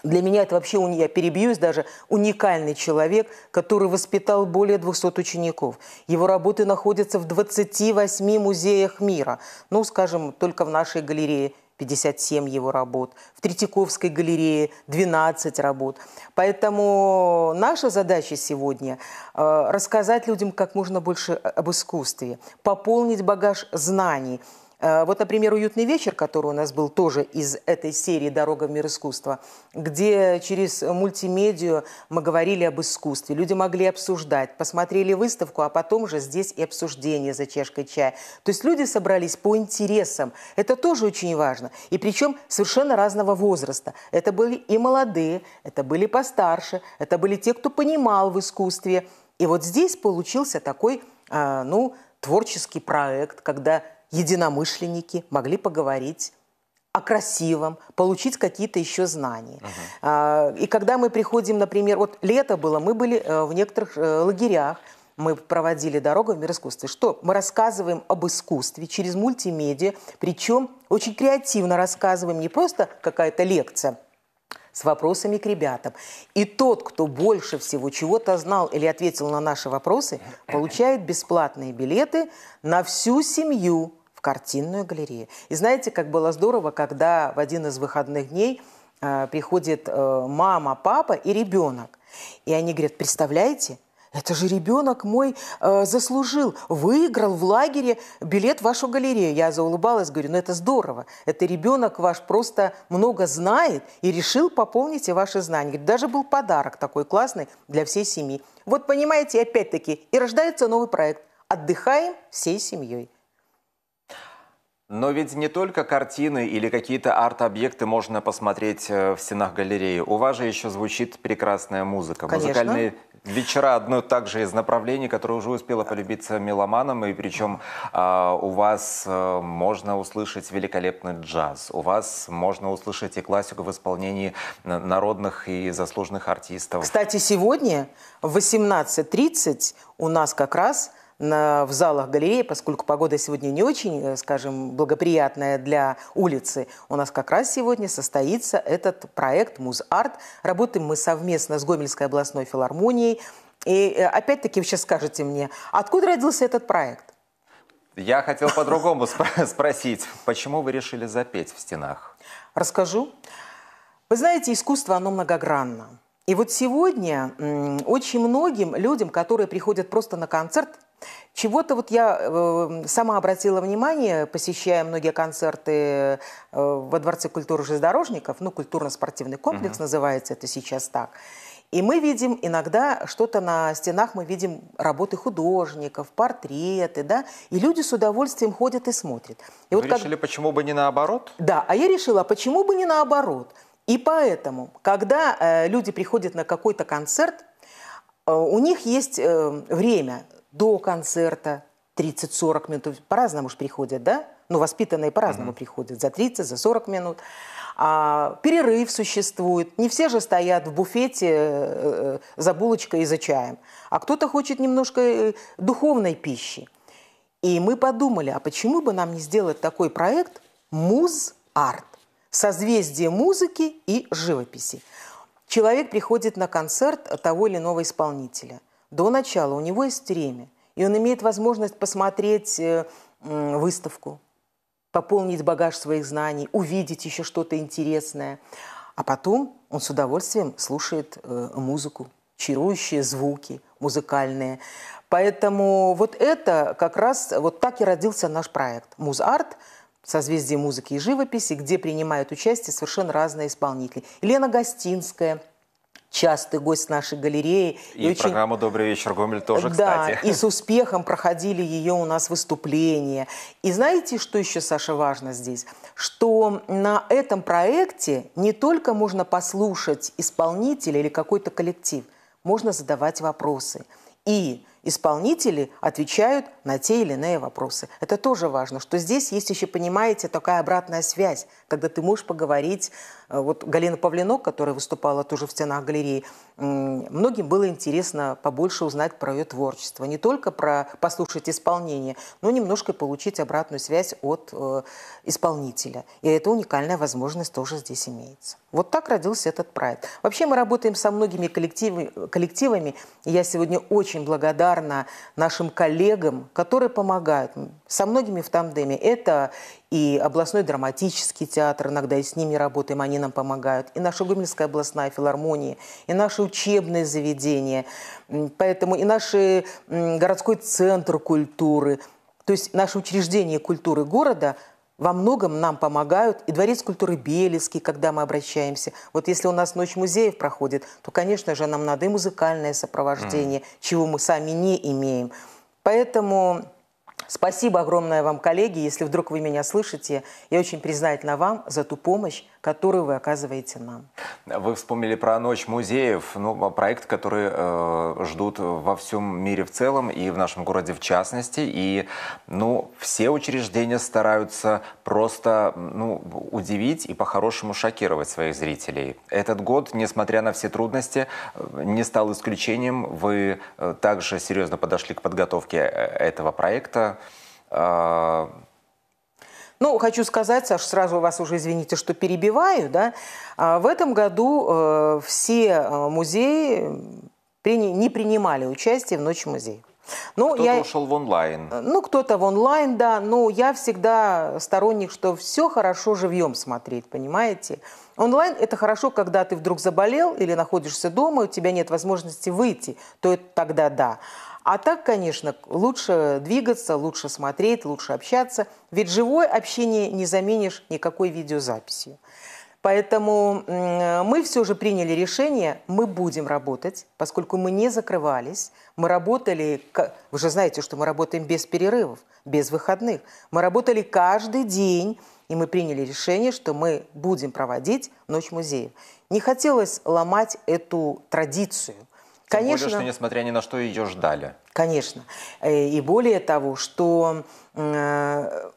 S2: Для меня это вообще, я перебьюсь даже, уникальный человек, который воспитал более 200 учеников. Его работы находятся в 28 музеях мира. Ну, скажем, только в нашей галерее 57 его работ, в Третьяковской галерее 12 работ. Поэтому наша задача сегодня э, рассказать людям как можно больше э, об искусстве, пополнить багаж знаний, Э, вот, например, «Уютный вечер», который у нас был тоже из этой серии «Дорога в мир искусства», где через мультимедию мы говорили об искусстве, люди могли обсуждать, посмотрели выставку, а потом же здесь и обсуждение за чашкой чая. То есть люди собрались по интересам. Это тоже очень важно. И причем совершенно разного возраста. Это были и молодые, это были постарше, это были те, кто понимал в искусстве. И вот здесь получился такой, э, ну, творческий проект, когда единомышленники могли поговорить о красивом, получить какие-то еще знания. Uh-huh. И когда мы приходим, например, вот лето было, мы были э, в некоторых э, лагерях, мы проводили «Дорога в мир искусства». Что? Мы рассказываем об искусстве через мультимедиа, причем очень креативно рассказываем, не просто какая-то лекция, с вопросами к ребятам. И тот, кто больше всего чего-то знал или ответил на наши вопросы, получает бесплатные билеты на всю семью картинную галерею. И знаете, как было здорово, когда в один из выходных дней э, приходит э, мама, папа и ребенок. И они говорят, представляете, это же ребенок мой э, заслужил, выиграл в лагере билет в вашу галерею. Я заулыбалась, говорю, ну это здорово. Это ребенок ваш просто много знает и решил пополнить и ваши знания. Говорит, даже был подарок такой классный для всей семьи. Вот понимаете, опять-таки, и рождается новый проект. Отдыхаем всей семьей.
S1: Но ведь не только картины или какие-то арт-объекты можно посмотреть э, в стенах галереи. У вас же еще звучит прекрасная музыка. Конечно. Музыкальные вечера одно также из направлений, которое уже успело полюбиться меломанам. И причем э, а, у вас э, можно услышать великолепный джаз. У вас можно услышать и классику в исполнении э, народных и заслуженных артистов.
S2: Кстати, сегодня в 18.30 у нас как раз на, в залах галереи, поскольку погода сегодня не очень, э, скажем, благоприятная для улицы, у нас как раз сегодня состоится этот проект «Муз-арт». Работаем мы совместно с Гомельской областной филармонией. И э, опять-таки вы сейчас скажете мне, откуда родился этот проект?
S1: Я хотел по-другому спросить, почему вы решили запеть в стенах? Расскажу.
S2: Вы знаете, искусство, оно многогранно. И вот сегодня очень многим людям, которые приходят просто на концерт, чего-то вот я э, сама обратила внимание, посещая многие концерты э, во Дворце культуры железнодорожников, ну, культурно-спортивный комплекс угу. называется это сейчас так. И мы видим иногда что-то на стенах, мы видим работы художников, портреты, да, и люди с удовольствием ходят и смотрят. И Вы вот решили,
S1: как... почему бы не наоборот?
S2: Да, а я решила, почему бы не наоборот? И поэтому, когда э, люди приходят на какой-то концерт, э, у них есть э, время до концерта 30-40 минут. По-разному же приходят, да? Ну, воспитанные по-разному mm-hmm. приходят. За 30, за 40 минут. А, перерыв существует. Не все же стоят в буфете э, э, за булочкой и за чаем. А кто-то хочет немножко э, духовной пищи. И мы подумали, а почему бы нам не сделать такой проект «Муз-арт» – созвездие музыки и живописи. Человек приходит на концерт того или иного исполнителя – до начала у него есть время, и он имеет возможность посмотреть э, выставку, пополнить багаж своих знаний, увидеть еще что-то интересное. А потом он с удовольствием слушает э, музыку, чарующие звуки музыкальные. Поэтому вот это как раз, вот так и родился наш проект «Музарт», созвездие музыки и живописи, где принимают участие совершенно разные исполнители. Елена Гостинская – частый гость нашей галереи. И, и очень... программу
S1: «Добрый вечер, Гомель» тоже, да, кстати. и
S2: с успехом проходили ее у нас выступления. И знаете, что еще, Саша, важно здесь? Что на этом проекте не только можно послушать исполнителя или какой-то коллектив, можно задавать вопросы. И исполнители отвечают на те или иные вопросы. Это тоже важно, что здесь есть еще, понимаете, такая обратная связь, когда ты можешь поговорить вот Галина Павленок, которая выступала тоже в стенах галереи, многим было интересно побольше узнать про ее творчество. Не только про послушать исполнение, но немножко получить обратную связь от э, исполнителя. И эта уникальная возможность тоже здесь имеется. Вот так родился этот проект. Вообще мы работаем со многими коллективами, коллективами и я сегодня очень благодарна нашим коллегам, которые помогают со многими в тандеме. Это и областной драматический театр, иногда и с ними работаем, они нам помогают, и наша Гомельская областная филармония, и наши учебные заведения, поэтому и наш городской центр культуры, то есть наши учреждения культуры города во многом нам помогают и Дворец культуры Белецкий, когда мы обращаемся. Вот если у нас Ночь музеев проходит, то, конечно же, нам надо и музыкальное сопровождение, mm. чего мы сами не имеем. Поэтому Спасибо огромное вам, коллеги. Если вдруг вы меня слышите, я очень признательна вам за ту помощь, которую вы оказываете нам.
S1: Вы вспомнили про ночь музеев, ну, а проект, который э, ждут во всем мире в целом и в нашем городе в частности. И ну, все учреждения стараются просто ну, удивить и по-хорошему шокировать своих зрителей. Этот год, несмотря на все трудности, э, не стал исключением. Вы э, также серьезно подошли к подготовке э, этого проекта. А,
S2: ну, хочу сказать, Саш, сразу вас уже, извините, что перебиваю, да, а, в этом году э, все э, музеи не принимали участие в Ночь музеев. Ну, кто-то я...
S1: ушел в онлайн. Э, ну,
S2: кто-то в онлайн, да. Но я всегда сторонник, что все хорошо живьем смотреть, понимаете? Онлайн – это хорошо, когда ты вдруг заболел или находишься дома, и у тебя нет возможности выйти, то это тогда да. А так, конечно, лучше двигаться, лучше смотреть, лучше общаться. Ведь живое общение не заменишь никакой видеозаписью. Поэтому мы все же приняли решение, мы будем работать, поскольку мы не закрывались, мы работали, вы же знаете, что мы работаем без перерывов, без выходных, мы работали каждый день, и мы приняли решение, что мы будем проводить Ночь музеев. Не хотелось ломать эту традицию, Конечно. Тем более,
S1: что несмотря ни на что ее ждали.
S2: Конечно. Э, и более того, что э,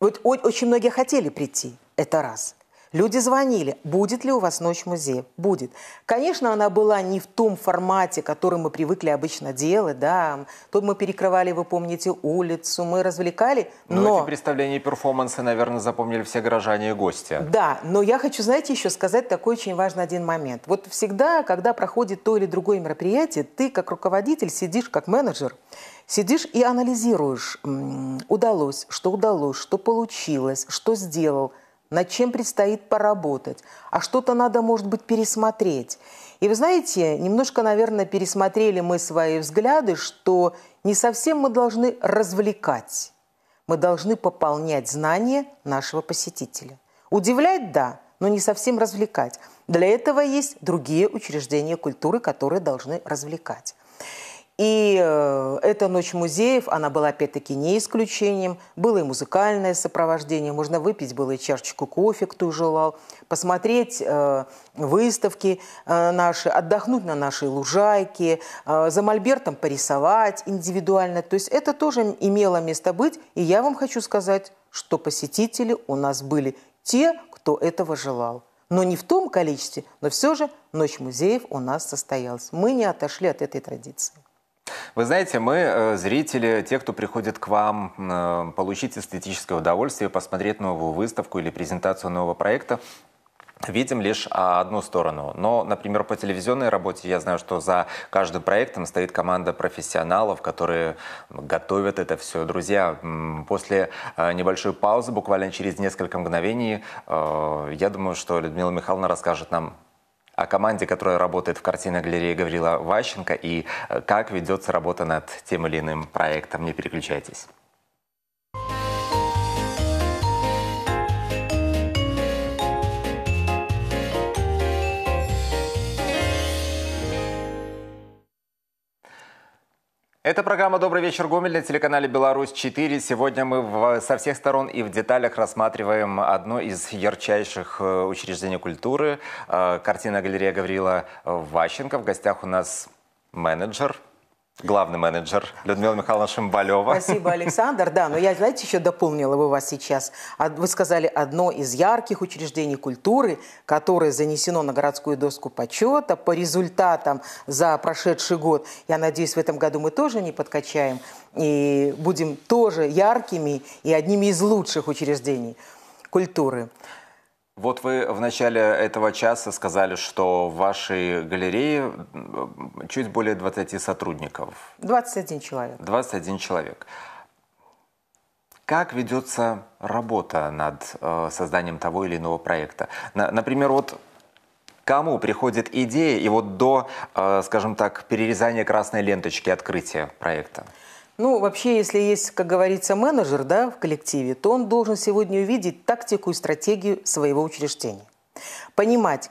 S2: вот очень многие хотели прийти, это раз. Люди звонили, будет ли у вас ночь музея? Будет. Конечно, она была не в том формате, который мы привыкли обычно делать, да. Тут мы перекрывали, вы помните, улицу, мы развлекали, но... Ну, но... эти
S1: представления и перформансы, наверное, запомнили все горожане и гости.
S2: Да, но я хочу, знаете, еще сказать такой очень важный один момент. Вот всегда, когда проходит то или другое мероприятие, ты как руководитель сидишь, как менеджер, сидишь и анализируешь, удалось, что удалось, что получилось, что сделал – над чем предстоит поработать, а что-то надо, может быть, пересмотреть. И вы знаете, немножко, наверное, пересмотрели мы свои взгляды, что не совсем мы должны развлекать. Мы должны пополнять знания нашего посетителя. Удивлять – да, но не совсем развлекать. Для этого есть другие учреждения культуры, которые должны развлекать. И э, эта ночь музеев, она была опять-таки не исключением. Было и музыкальное сопровождение, можно выпить было и чашечку кофе, кто желал, посмотреть э, выставки э, наши, отдохнуть на нашей лужайке, за мольбертом порисовать индивидуально. То есть это тоже имело место быть. И я вам хочу сказать, что посетители у нас были те, кто этого желал. Но не в том количестве, но все же Ночь музеев у нас состоялась. Мы не отошли от этой традиции.
S1: Вы знаете, мы, э, зрители, те, кто приходит к вам э, получить эстетическое удовольствие, посмотреть новую выставку или презентацию нового проекта, видим лишь одну сторону. Но, например, по телевизионной работе я знаю, что за каждым проектом стоит команда профессионалов, которые готовят это все. Друзья, после э, небольшой паузы, буквально через несколько мгновений, я думаю, что Людмила Михайловна расскажет нам о команде, которая работает в картинной галерее Гаврила Ващенко и э, как ведется работа над тем или иным проектом. Не переключайтесь. Это программа «Добрый вечер, Гомель» на телеканале «Беларусь-4». Сегодня мы в, со всех сторон и в деталях рассматриваем одно из ярчайших э, учреждений культуры э, – картина галерея Гаврила Ващенко. В гостях у нас менеджер главный менеджер Людмила Михайловна Шимбалева. Спасибо,
S2: Александр. Да, но я, знаете, еще дополнила бы вас сейчас. А, вы сказали, одно из ярких учреждений культуры, которое занесено на городскую доску почета по результатам за прошедший год. Я надеюсь, в этом году мы тоже не подкачаем и будем тоже яркими и одними из лучших учреждений культуры.
S1: Вот вы в начале этого часа сказали, что в вашей галерее чуть более 20 сотрудников.
S2: 21 человек.
S1: 21 человек. Как ведется работа над э, созданием того или иного проекта? На, например, вот кому приходит идея и вот до, э, скажем так, перерезания красной ленточки открытия проекта?
S2: Ну, вообще, если есть, как говорится, менеджер да, в коллективе, то он должен сегодня увидеть тактику и стратегию своего учреждения. Понимать,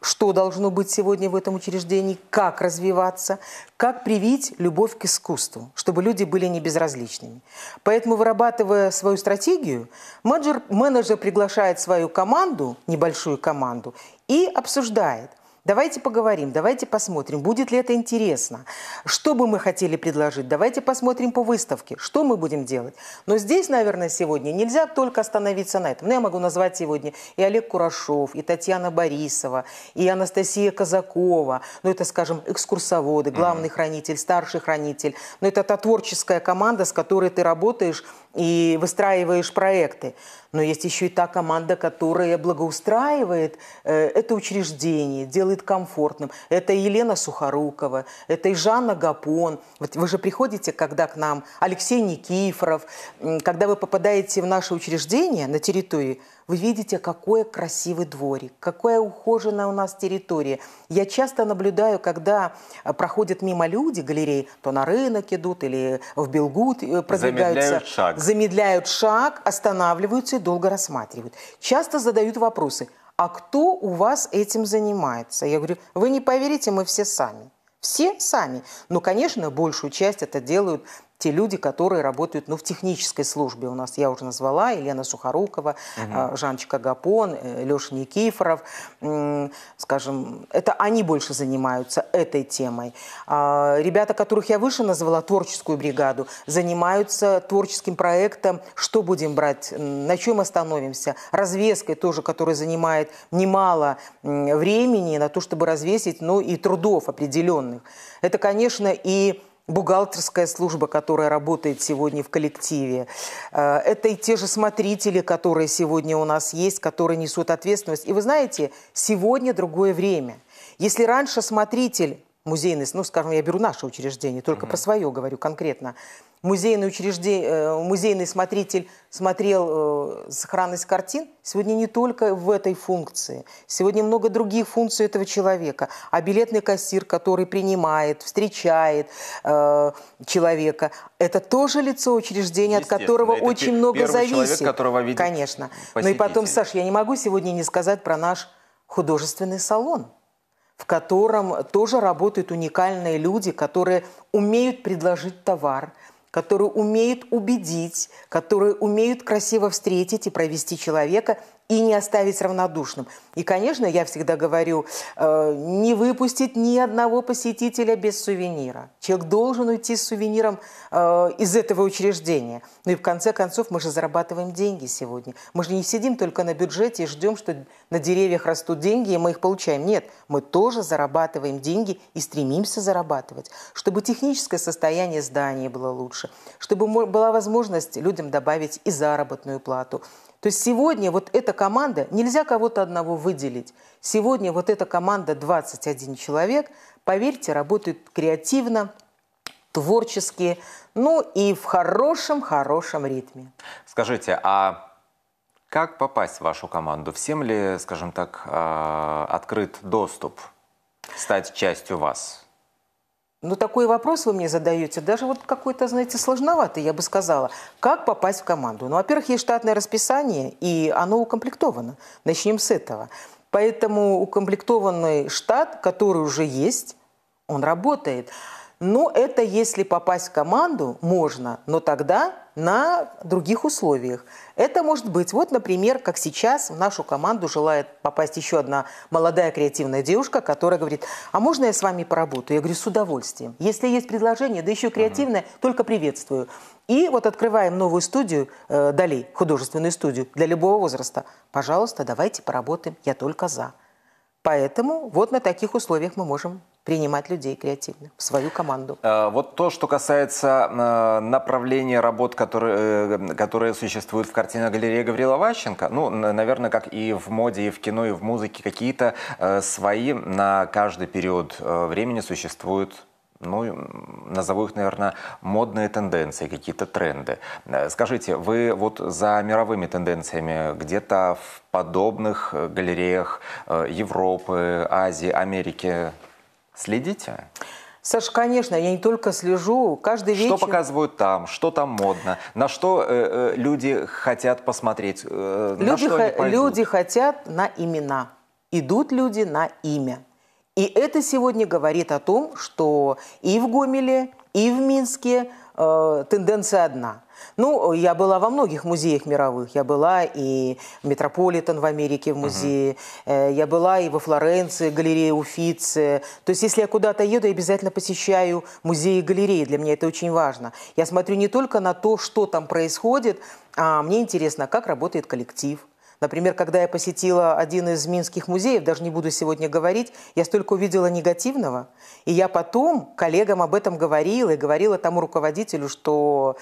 S2: что должно быть сегодня в этом учреждении, как развиваться, как привить любовь к искусству, чтобы люди были не безразличными. Поэтому, вырабатывая свою стратегию, менеджер, менеджер приглашает свою команду, небольшую команду, и обсуждает – Давайте поговорим, давайте посмотрим, будет ли это интересно. Что бы мы хотели предложить? Давайте посмотрим по выставке, что мы будем делать. Но здесь, наверное, сегодня нельзя только остановиться на этом. Но ну, я могу назвать сегодня и Олег Курашов, и Татьяна Борисова, и Анастасия Казакова. Ну, это, скажем, экскурсоводы, главный mm-hmm. хранитель, старший хранитель. Но ну, это та творческая команда, с которой ты работаешь и выстраиваешь проекты но есть еще и та команда, которая благоустраивает э, это учреждение, делает комфортным. Это Елена Сухорукова, это и Жанна Гапон. Вот вы же приходите, когда к нам Алексей Никифоров, когда вы попадаете в наше учреждение на территории, вы видите, какой красивый дворик, какая ухоженная у нас территория. Я часто наблюдаю, когда э, проходят мимо люди галерей, то на рынок идут или в Белгут э, продвигаются. Замедляют шаг. Замедляют шаг, останавливаются и долго рассматривают. Часто задают вопросы, а кто у вас этим занимается? Я говорю, вы не поверите, мы все сами. Все сами. Но, конечно, большую часть это делают те люди, которые работают ну, в технической службе. У нас я уже назвала Елена Сухорукова, угу. Жанчика Гапон, э, Леша Никифоров. Скажем, это они больше занимаются этой темой. А, ребята, которых я выше назвала, творческую бригаду, занимаются творческим проектом «Что будем брать?», «На чем остановимся?», развеской тоже, которая занимает немало времени на то, чтобы развесить, ну, и трудов определенных. Это, конечно, и бухгалтерская служба, которая работает сегодня в коллективе. Э, это и те же смотрители, которые сегодня у нас есть, которые несут ответственность. И вы знаете, сегодня другое время. Если раньше смотритель музейный, ну, скажем, я беру наше учреждение, только угу. про свое говорю конкретно, музейный, учреждение, э, музейный смотритель смотрел э, сохранность картин, сегодня не только в этой функции. Сегодня много других функций этого человека. А билетный кассир, который принимает, встречает э, человека, это тоже лицо учреждения, от которого очень много зависит. Человек, которого видит Конечно. Посетитель. Ну и потом, Саш, я не могу сегодня не сказать про наш художественный салон в котором тоже работают уникальные люди, которые умеют предложить товар, которые умеют убедить, которые умеют красиво встретить и провести человека – и не оставить равнодушным. И, конечно, я всегда говорю, э, не выпустить ни одного посетителя без сувенира. Человек должен уйти с сувениром э, из этого учреждения. Ну и в конце концов мы же зарабатываем деньги сегодня. Мы же не сидим только на бюджете и ждем, что на деревьях растут деньги, и мы их получаем. Нет, мы тоже зарабатываем деньги и стремимся зарабатывать. Чтобы техническое состояние здания было лучше, чтобы была возможность людям добавить и заработную плату, то есть сегодня вот эта команда, нельзя кого-то одного выделить. Сегодня вот эта команда 21 человек, поверьте, работает креативно, творчески, ну и в хорошем-хорошем ритме.
S1: Скажите, а как попасть в вашу команду? Всем ли, скажем так, а, открыт доступ стать частью вас?
S2: Ну, такой вопрос вы мне задаете, даже вот какой-то, знаете, сложноватый, я бы сказала. Как попасть в команду? Ну, во-первых, есть штатное расписание, и оно укомплектовано. Начнем с этого. Поэтому укомплектованный штат, который уже есть, он работает. Но это если попасть в команду, можно, но тогда на других условиях – это может быть, вот, например, как сейчас в нашу команду желает попасть еще одна молодая креативная девушка, которая говорит, а можно я с вами поработаю? Я говорю, с удовольствием. Если есть предложение, да еще креативное, mm-hmm. только приветствую. И вот открываем новую студию, э, Дали, художественную студию для любого возраста. Пожалуйста, давайте поработаем, я только за. Поэтому вот на таких условиях мы можем принимать людей креативно в свою команду.
S1: Э, вот то, что касается э, направления работ, которые, э, которые существуют в картинах галереи Гаврила Ващенко, ну, наверное, как и в моде, и в кино, и в музыке, какие-то свои на каждый период времени существуют ну, назову их, наверное, модные тенденции, какие-то тренды. Скажите, вы вот за мировыми тенденциями где-то в подобных галереях Европы, Азии, Америки Следите?
S2: Саша, конечно, я не только
S1: слежу, каждый вечер... Что показывают там, что там модно, на что э, э люди хотят посмотреть, э, люди на что они Люди
S2: хотят на имена. Идут люди на имя. И это сегодня говорит о том, что и в Гомеле, и в Минске – Э, тенденция одна. Ну, я была во многих музеях мировых. Я была и Метрополитен в Америке в музее, Uh э, -huh. я была и во Флоренции, Галерее Уфице. То есть, если я куда-то еду, я обязательно посещаю музеи и галереи. Для меня это очень важно. Я смотрю не только на то, что там происходит, а мне интересно, как работает коллектив, Например, когда я посетила один из минских музеев, даже не буду сегодня говорить, я столько увидела негативного, и я потом коллегам об этом говорила, и говорила тому руководителю, что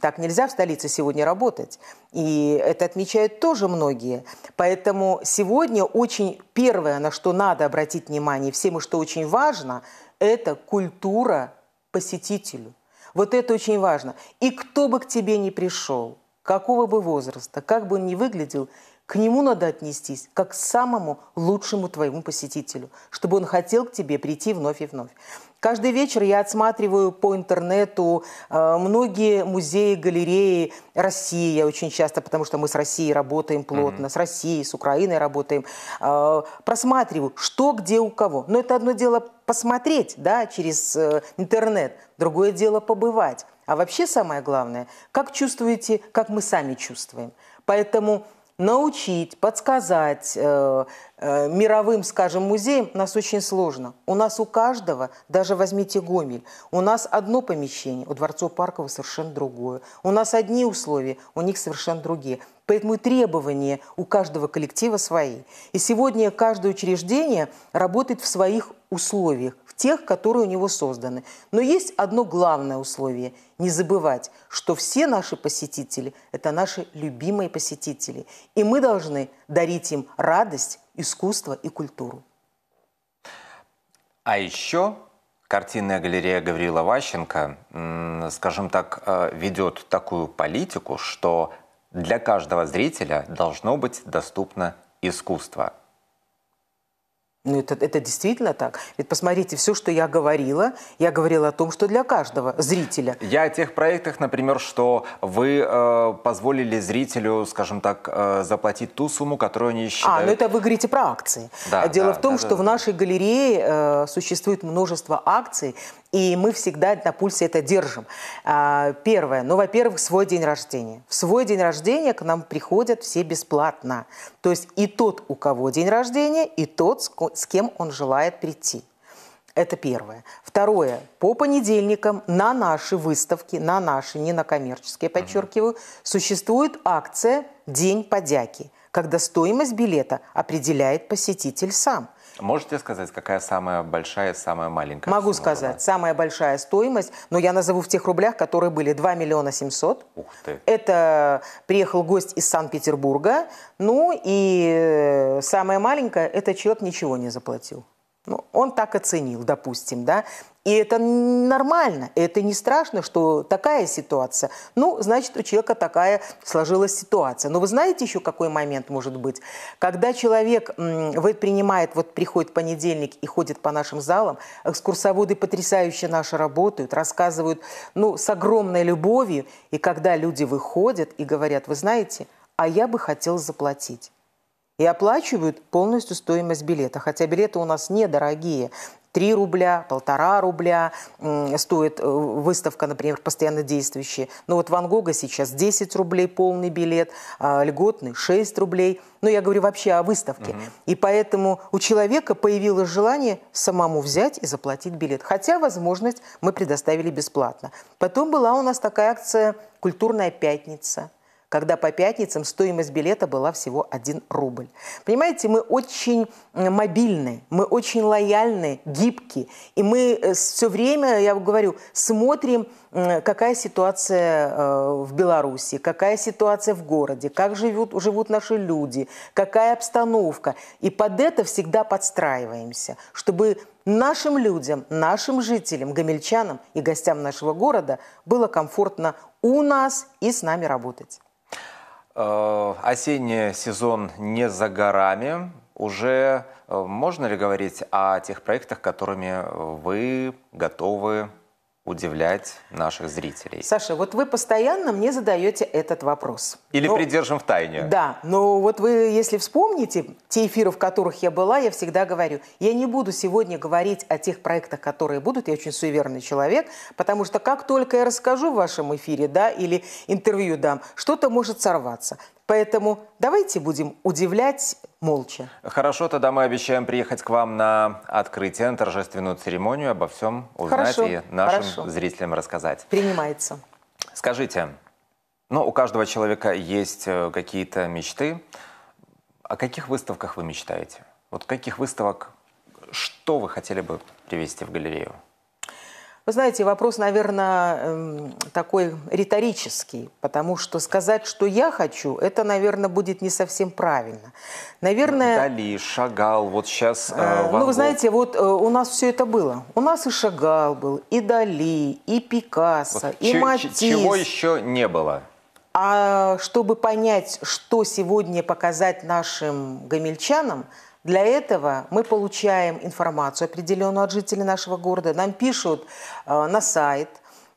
S2: так нельзя в столице сегодня работать. И это отмечают тоже многие. Поэтому сегодня очень первое, на что надо обратить внимание, всем и что очень важно, это культура посетителю. Вот это очень важно. И кто бы к тебе ни пришел, какого бы возраста, как бы он ни выглядел, к нему надо отнестись как к самому лучшему твоему посетителю, чтобы он хотел к тебе прийти вновь и вновь. Каждый вечер я отсматриваю по интернету э, многие музеи, галереи России. Я очень часто, потому что мы с Россией работаем плотно, mm-hmm. с Россией, с Украиной работаем. Э, просматриваю, что, где, у кого. Но это одно дело посмотреть да, через э, интернет, другое дело побывать. А вообще самое главное, как чувствуете, как мы сами чувствуем. Поэтому научить, подсказать, э, Э, мировым, скажем, музеям нас очень сложно. У нас у каждого, даже возьмите Гомель, у нас одно помещение, у Дворцов Паркова совершенно другое. У нас одни условия, у них совершенно другие. Поэтому и требования у каждого коллектива свои. И сегодня каждое учреждение работает в своих условиях, в тех, которые у него созданы. Но есть одно главное условие – не забывать, что все наши посетители – это наши любимые посетители. И мы должны – дарить им радость, искусство и культуру.
S1: А еще картинная галерея Гаврила Ващенко, скажем так, э, ведет такую политику, что для каждого зрителя должно быть доступно искусство.
S2: Ну, это, это действительно так. Ведь посмотрите, все, что я говорила, я говорила о том, что для
S1: каждого зрителя. Я о тех проектах, например, что вы э, позволили зрителю, скажем так, э, заплатить ту сумму, которую они считают. А, ну это вы говорите про акции. Да, Дело да, в том, да, что да, в
S2: нашей галерее э, существует множество акций, и мы всегда на пульсе это держим. А, первое. Ну, во-первых, свой день рождения. В свой день рождения к нам приходят все бесплатно. То есть и тот, у кого день рождения, и тот, с кем он желает прийти. Это первое. Второе. По понедельникам на наши выставки, на наши, не на коммерческие, подчеркиваю, существует акция «День подяки», когда стоимость билета определяет посетитель сам –
S1: Можете сказать, какая самая большая самая маленькая?
S2: Могу сказать. Была? Самая большая стоимость, но я назову в тех рублях, которые были 2 миллиона 700. Ух ты. Это приехал гость из Санкт-Петербурга. Ну и э, самая маленькая, это человек ничего не заплатил. Ну, он так оценил, допустим, да. И это нормально, это не страшно, что такая ситуация. Ну, значит, у человека такая сложилась ситуация. Но вы знаете еще, какой момент может быть? Когда человек вы принимает, вот приходит понедельник и ходит по нашим залам, экскурсоводы потрясающе наши работают, рассказывают, ну, с огромной любовью. И когда люди выходят и говорят, вы знаете, а я бы хотел заплатить и оплачивают полностью стоимость билета. Хотя билеты у нас недорогие. 3 рубля, полтора рубля стоит э, выставка, например, постоянно действующая. Но вот Ван Гога сейчас 10 рублей полный билет, а льготный 6 рублей. Но ну, я говорю вообще о выставке. Угу. И поэтому у человека появилось желание самому взять и заплатить билет. Хотя возможность мы предоставили бесплатно. Потом была у нас такая акция «Культурная пятница» когда по пятницам стоимость билета была всего 1 рубль. Понимаете, мы очень э, мобильны, мы очень лояльны, гибки, и мы э, все время, я говорю, смотрим, э, какая ситуация в Беларуси, какая ситуация в городе, как живут, живут наши люди, какая обстановка. И под это всегда подстраиваемся, чтобы нашим людям, нашим жителям, гомельчанам и гостям нашего города было комфортно у нас и с нами работать.
S1: Э, осенний сезон не за горами. Уже э, можно ли говорить о тех проектах, которыми вы готовы удивлять наших зрителей?
S2: Саша, вот вы постоянно мне задаете этот вопрос.
S1: Или но, придержим в тайне.
S2: Да, но вот вы, если вспомните те эфиры, в которых я была, я всегда говорю, я не буду сегодня говорить о тех проектах, которые будут, я очень суеверный человек, потому что как только я расскажу в вашем эфире, да, или интервью дам, что-то может сорваться. Поэтому давайте будем удивлять молча.
S1: Хорошо, тогда мы обещаем приехать к вам на открытие, на торжественную церемонию, обо всем узнать хорошо, и нашим хорошо. зрителям рассказать. Принимается. Скажите, ну, у каждого человека есть э, какие-то мечты. О каких выставках вы мечтаете? Вот каких выставок, что вы хотели бы привести в галерею?
S2: Вы знаете, вопрос, наверное, эм, такой риторический, потому что сказать, что я хочу, это, наверное, будет не совсем правильно. Наверное...
S1: Дали, Шагал, вот сейчас... Э, э, ну, вы знаете,
S2: вот э, у нас все это было. У нас и Шагал был, и Дали, и Пикассо, вот, и Матисс. Чего еще
S1: не было?
S2: А чтобы понять, что сегодня показать нашим гамильчанам – для этого мы получаем информацию определенную от жителей нашего города, нам пишут э, на сайт,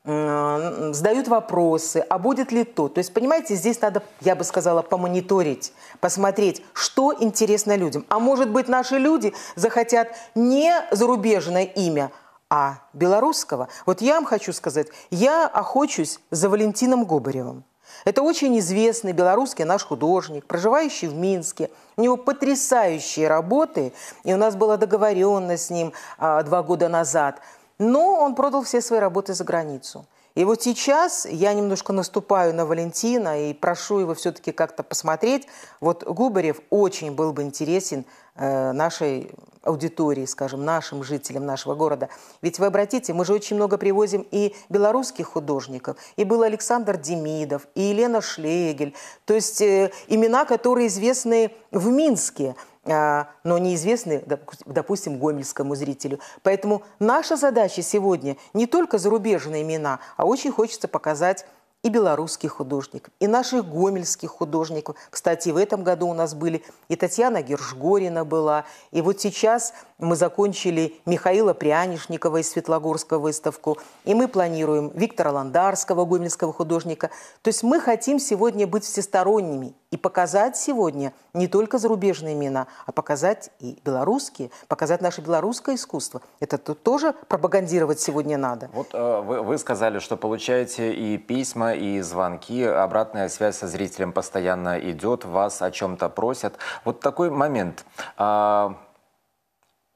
S2: задают вопросы, а будет ли то. То есть, понимаете, здесь надо, я бы сказала, помониторить, посмотреть, что интересно людям. А может быть, наши люди захотят не зарубежное имя, а белорусского. Вот я вам хочу сказать, я охочусь за Валентином Губаревым. Это очень известный белорусский наш художник, проживающий в Минске. У него потрясающие работы, и у нас была договоренность с ним а, два года назад. Но он продал все свои работы за границу. И вот сейчас я немножко наступаю на Валентина и прошу его все-таки как-то посмотреть. Вот Губарев очень был бы интересен э, нашей аудитории, скажем, нашим жителям нашего города. Ведь вы обратите, мы же очень много привозим и белорусских художников, и был Александр Демидов, и Елена Шлегель, то есть э, имена, которые известны в Минске. А, но неизвестны, допустим, гомельскому зрителю. Поэтому наша задача сегодня не только зарубежные имена, а очень хочется показать и белорусских художников, и наших гомельских художников. Кстати, в этом году у нас были и Татьяна Гершгорина была, и вот сейчас мы закончили Михаила Прянишникова из Светлогорска выставку, и мы планируем Виктора Ландарского, гомельского художника. То есть мы хотим сегодня быть всесторонними, и показать сегодня не только зарубежные имена, а показать и белорусские, показать наше белорусское искусство. Это тут тоже пропагандировать сегодня надо. Вот
S1: э, вы, вы сказали, что получаете и письма, и звонки, обратная связь со зрителем постоянно идет, вас о чем-то просят. Вот такой момент. А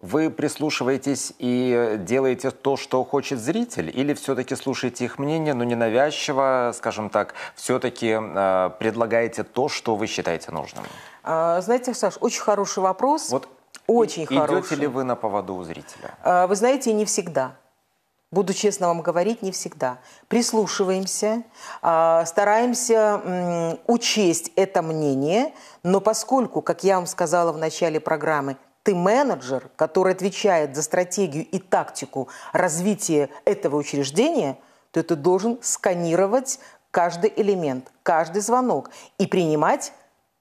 S1: вы прислушиваетесь и делаете то, что хочет зритель, или все-таки слушаете их мнение, но ненавязчиво, скажем так, все-таки э, предлагаете то, что вы считаете нужным?
S2: А, знаете, Саш, очень хороший вопрос. Вот очень и, хороший. Идете ли
S1: вы на поводу у зрителя?
S2: А, вы знаете, не всегда. Буду честно вам говорить, не всегда. Прислушиваемся, а, стараемся учесть это мнение, но поскольку, как я вам сказала в начале программы, ты менеджер, который отвечает за стратегию и тактику развития этого учреждения, то ты должен сканировать каждый элемент, каждый звонок и принимать,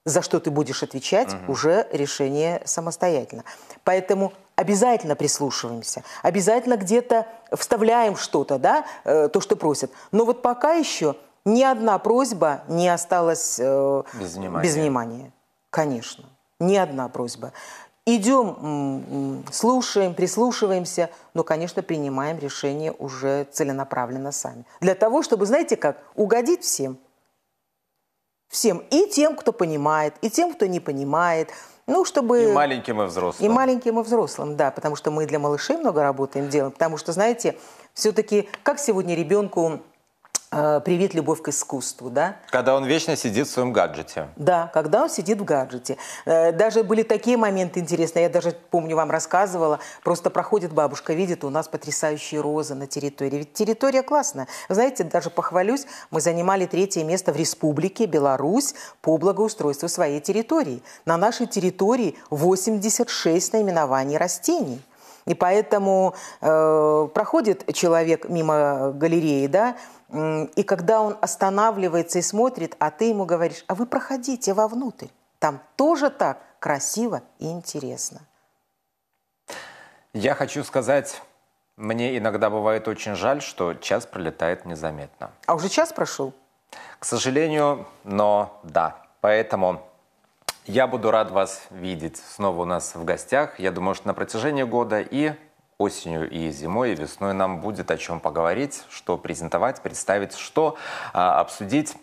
S2: за что ты будешь отвечать, угу. уже решение самостоятельно. Поэтому обязательно прислушиваемся, обязательно где-то вставляем что-то, да, э, то, что просят. Но вот пока еще ни одна просьба не осталась э,
S1: без, внимания. без
S2: внимания. Конечно, ни одна просьба идем, слушаем, прислушиваемся, но, конечно, принимаем решение уже целенаправленно сами. Для того, чтобы, знаете как, угодить всем. Всем. И тем, кто понимает, и тем, кто не понимает. Ну, чтобы... И
S1: маленьким, и взрослым. И
S2: маленьким, и взрослым, да. Потому что мы для малышей много работаем, делаем. Потому что, знаете, все-таки, как сегодня ребенку Э, привит любовь к искусству, да?
S1: Когда он вечно сидит в своем гаджете.
S2: Да, когда он сидит в гаджете. Э, даже были такие моменты интересные, я даже, помню, вам рассказывала, просто проходит бабушка, видит, у нас потрясающие розы на территории. Ведь территория классная. Вы знаете, даже похвалюсь, мы занимали третье место в Республике Беларусь по благоустройству своей территории. На нашей территории 86 наименований растений. И поэтому э, проходит человек мимо галереи, да, и когда он останавливается и смотрит, а ты ему говоришь, а вы проходите вовнутрь. Там тоже так красиво и интересно.
S1: Я хочу сказать, мне иногда бывает очень жаль, что час пролетает незаметно. А уже час прошел? К сожалению, но да. Поэтому я буду рад вас видеть снова у нас в гостях. Я думаю, что на протяжении года и осенью и зимой, и весной нам будет о чем поговорить, что презентовать, представить, что а, обсудить.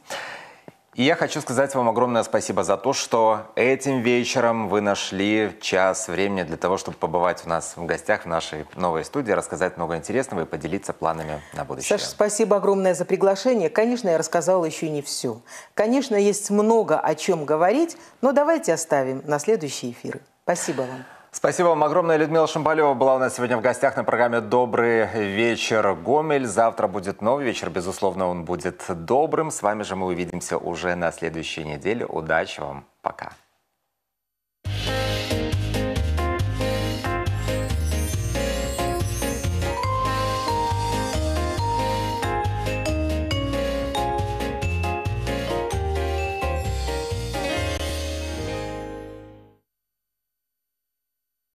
S1: И я хочу сказать вам огромное спасибо за то, что этим вечером вы нашли час времени для того, чтобы побывать у нас в гостях в нашей новой студии, рассказать много интересного и поделиться планами на будущее. Саша,
S2: спасибо огромное за приглашение. Конечно, я рассказала еще не все. Конечно, есть много о чем говорить, но давайте оставим на следующие эфиры. Спасибо вам.
S1: Спасибо вам огромное. Людмила Шамбалева была у нас сегодня в гостях на программе «Добрый вечер, Гомель». Завтра будет новый вечер. Безусловно, он будет добрым. С вами же мы увидимся уже на следующей неделе. Удачи вам. Пока.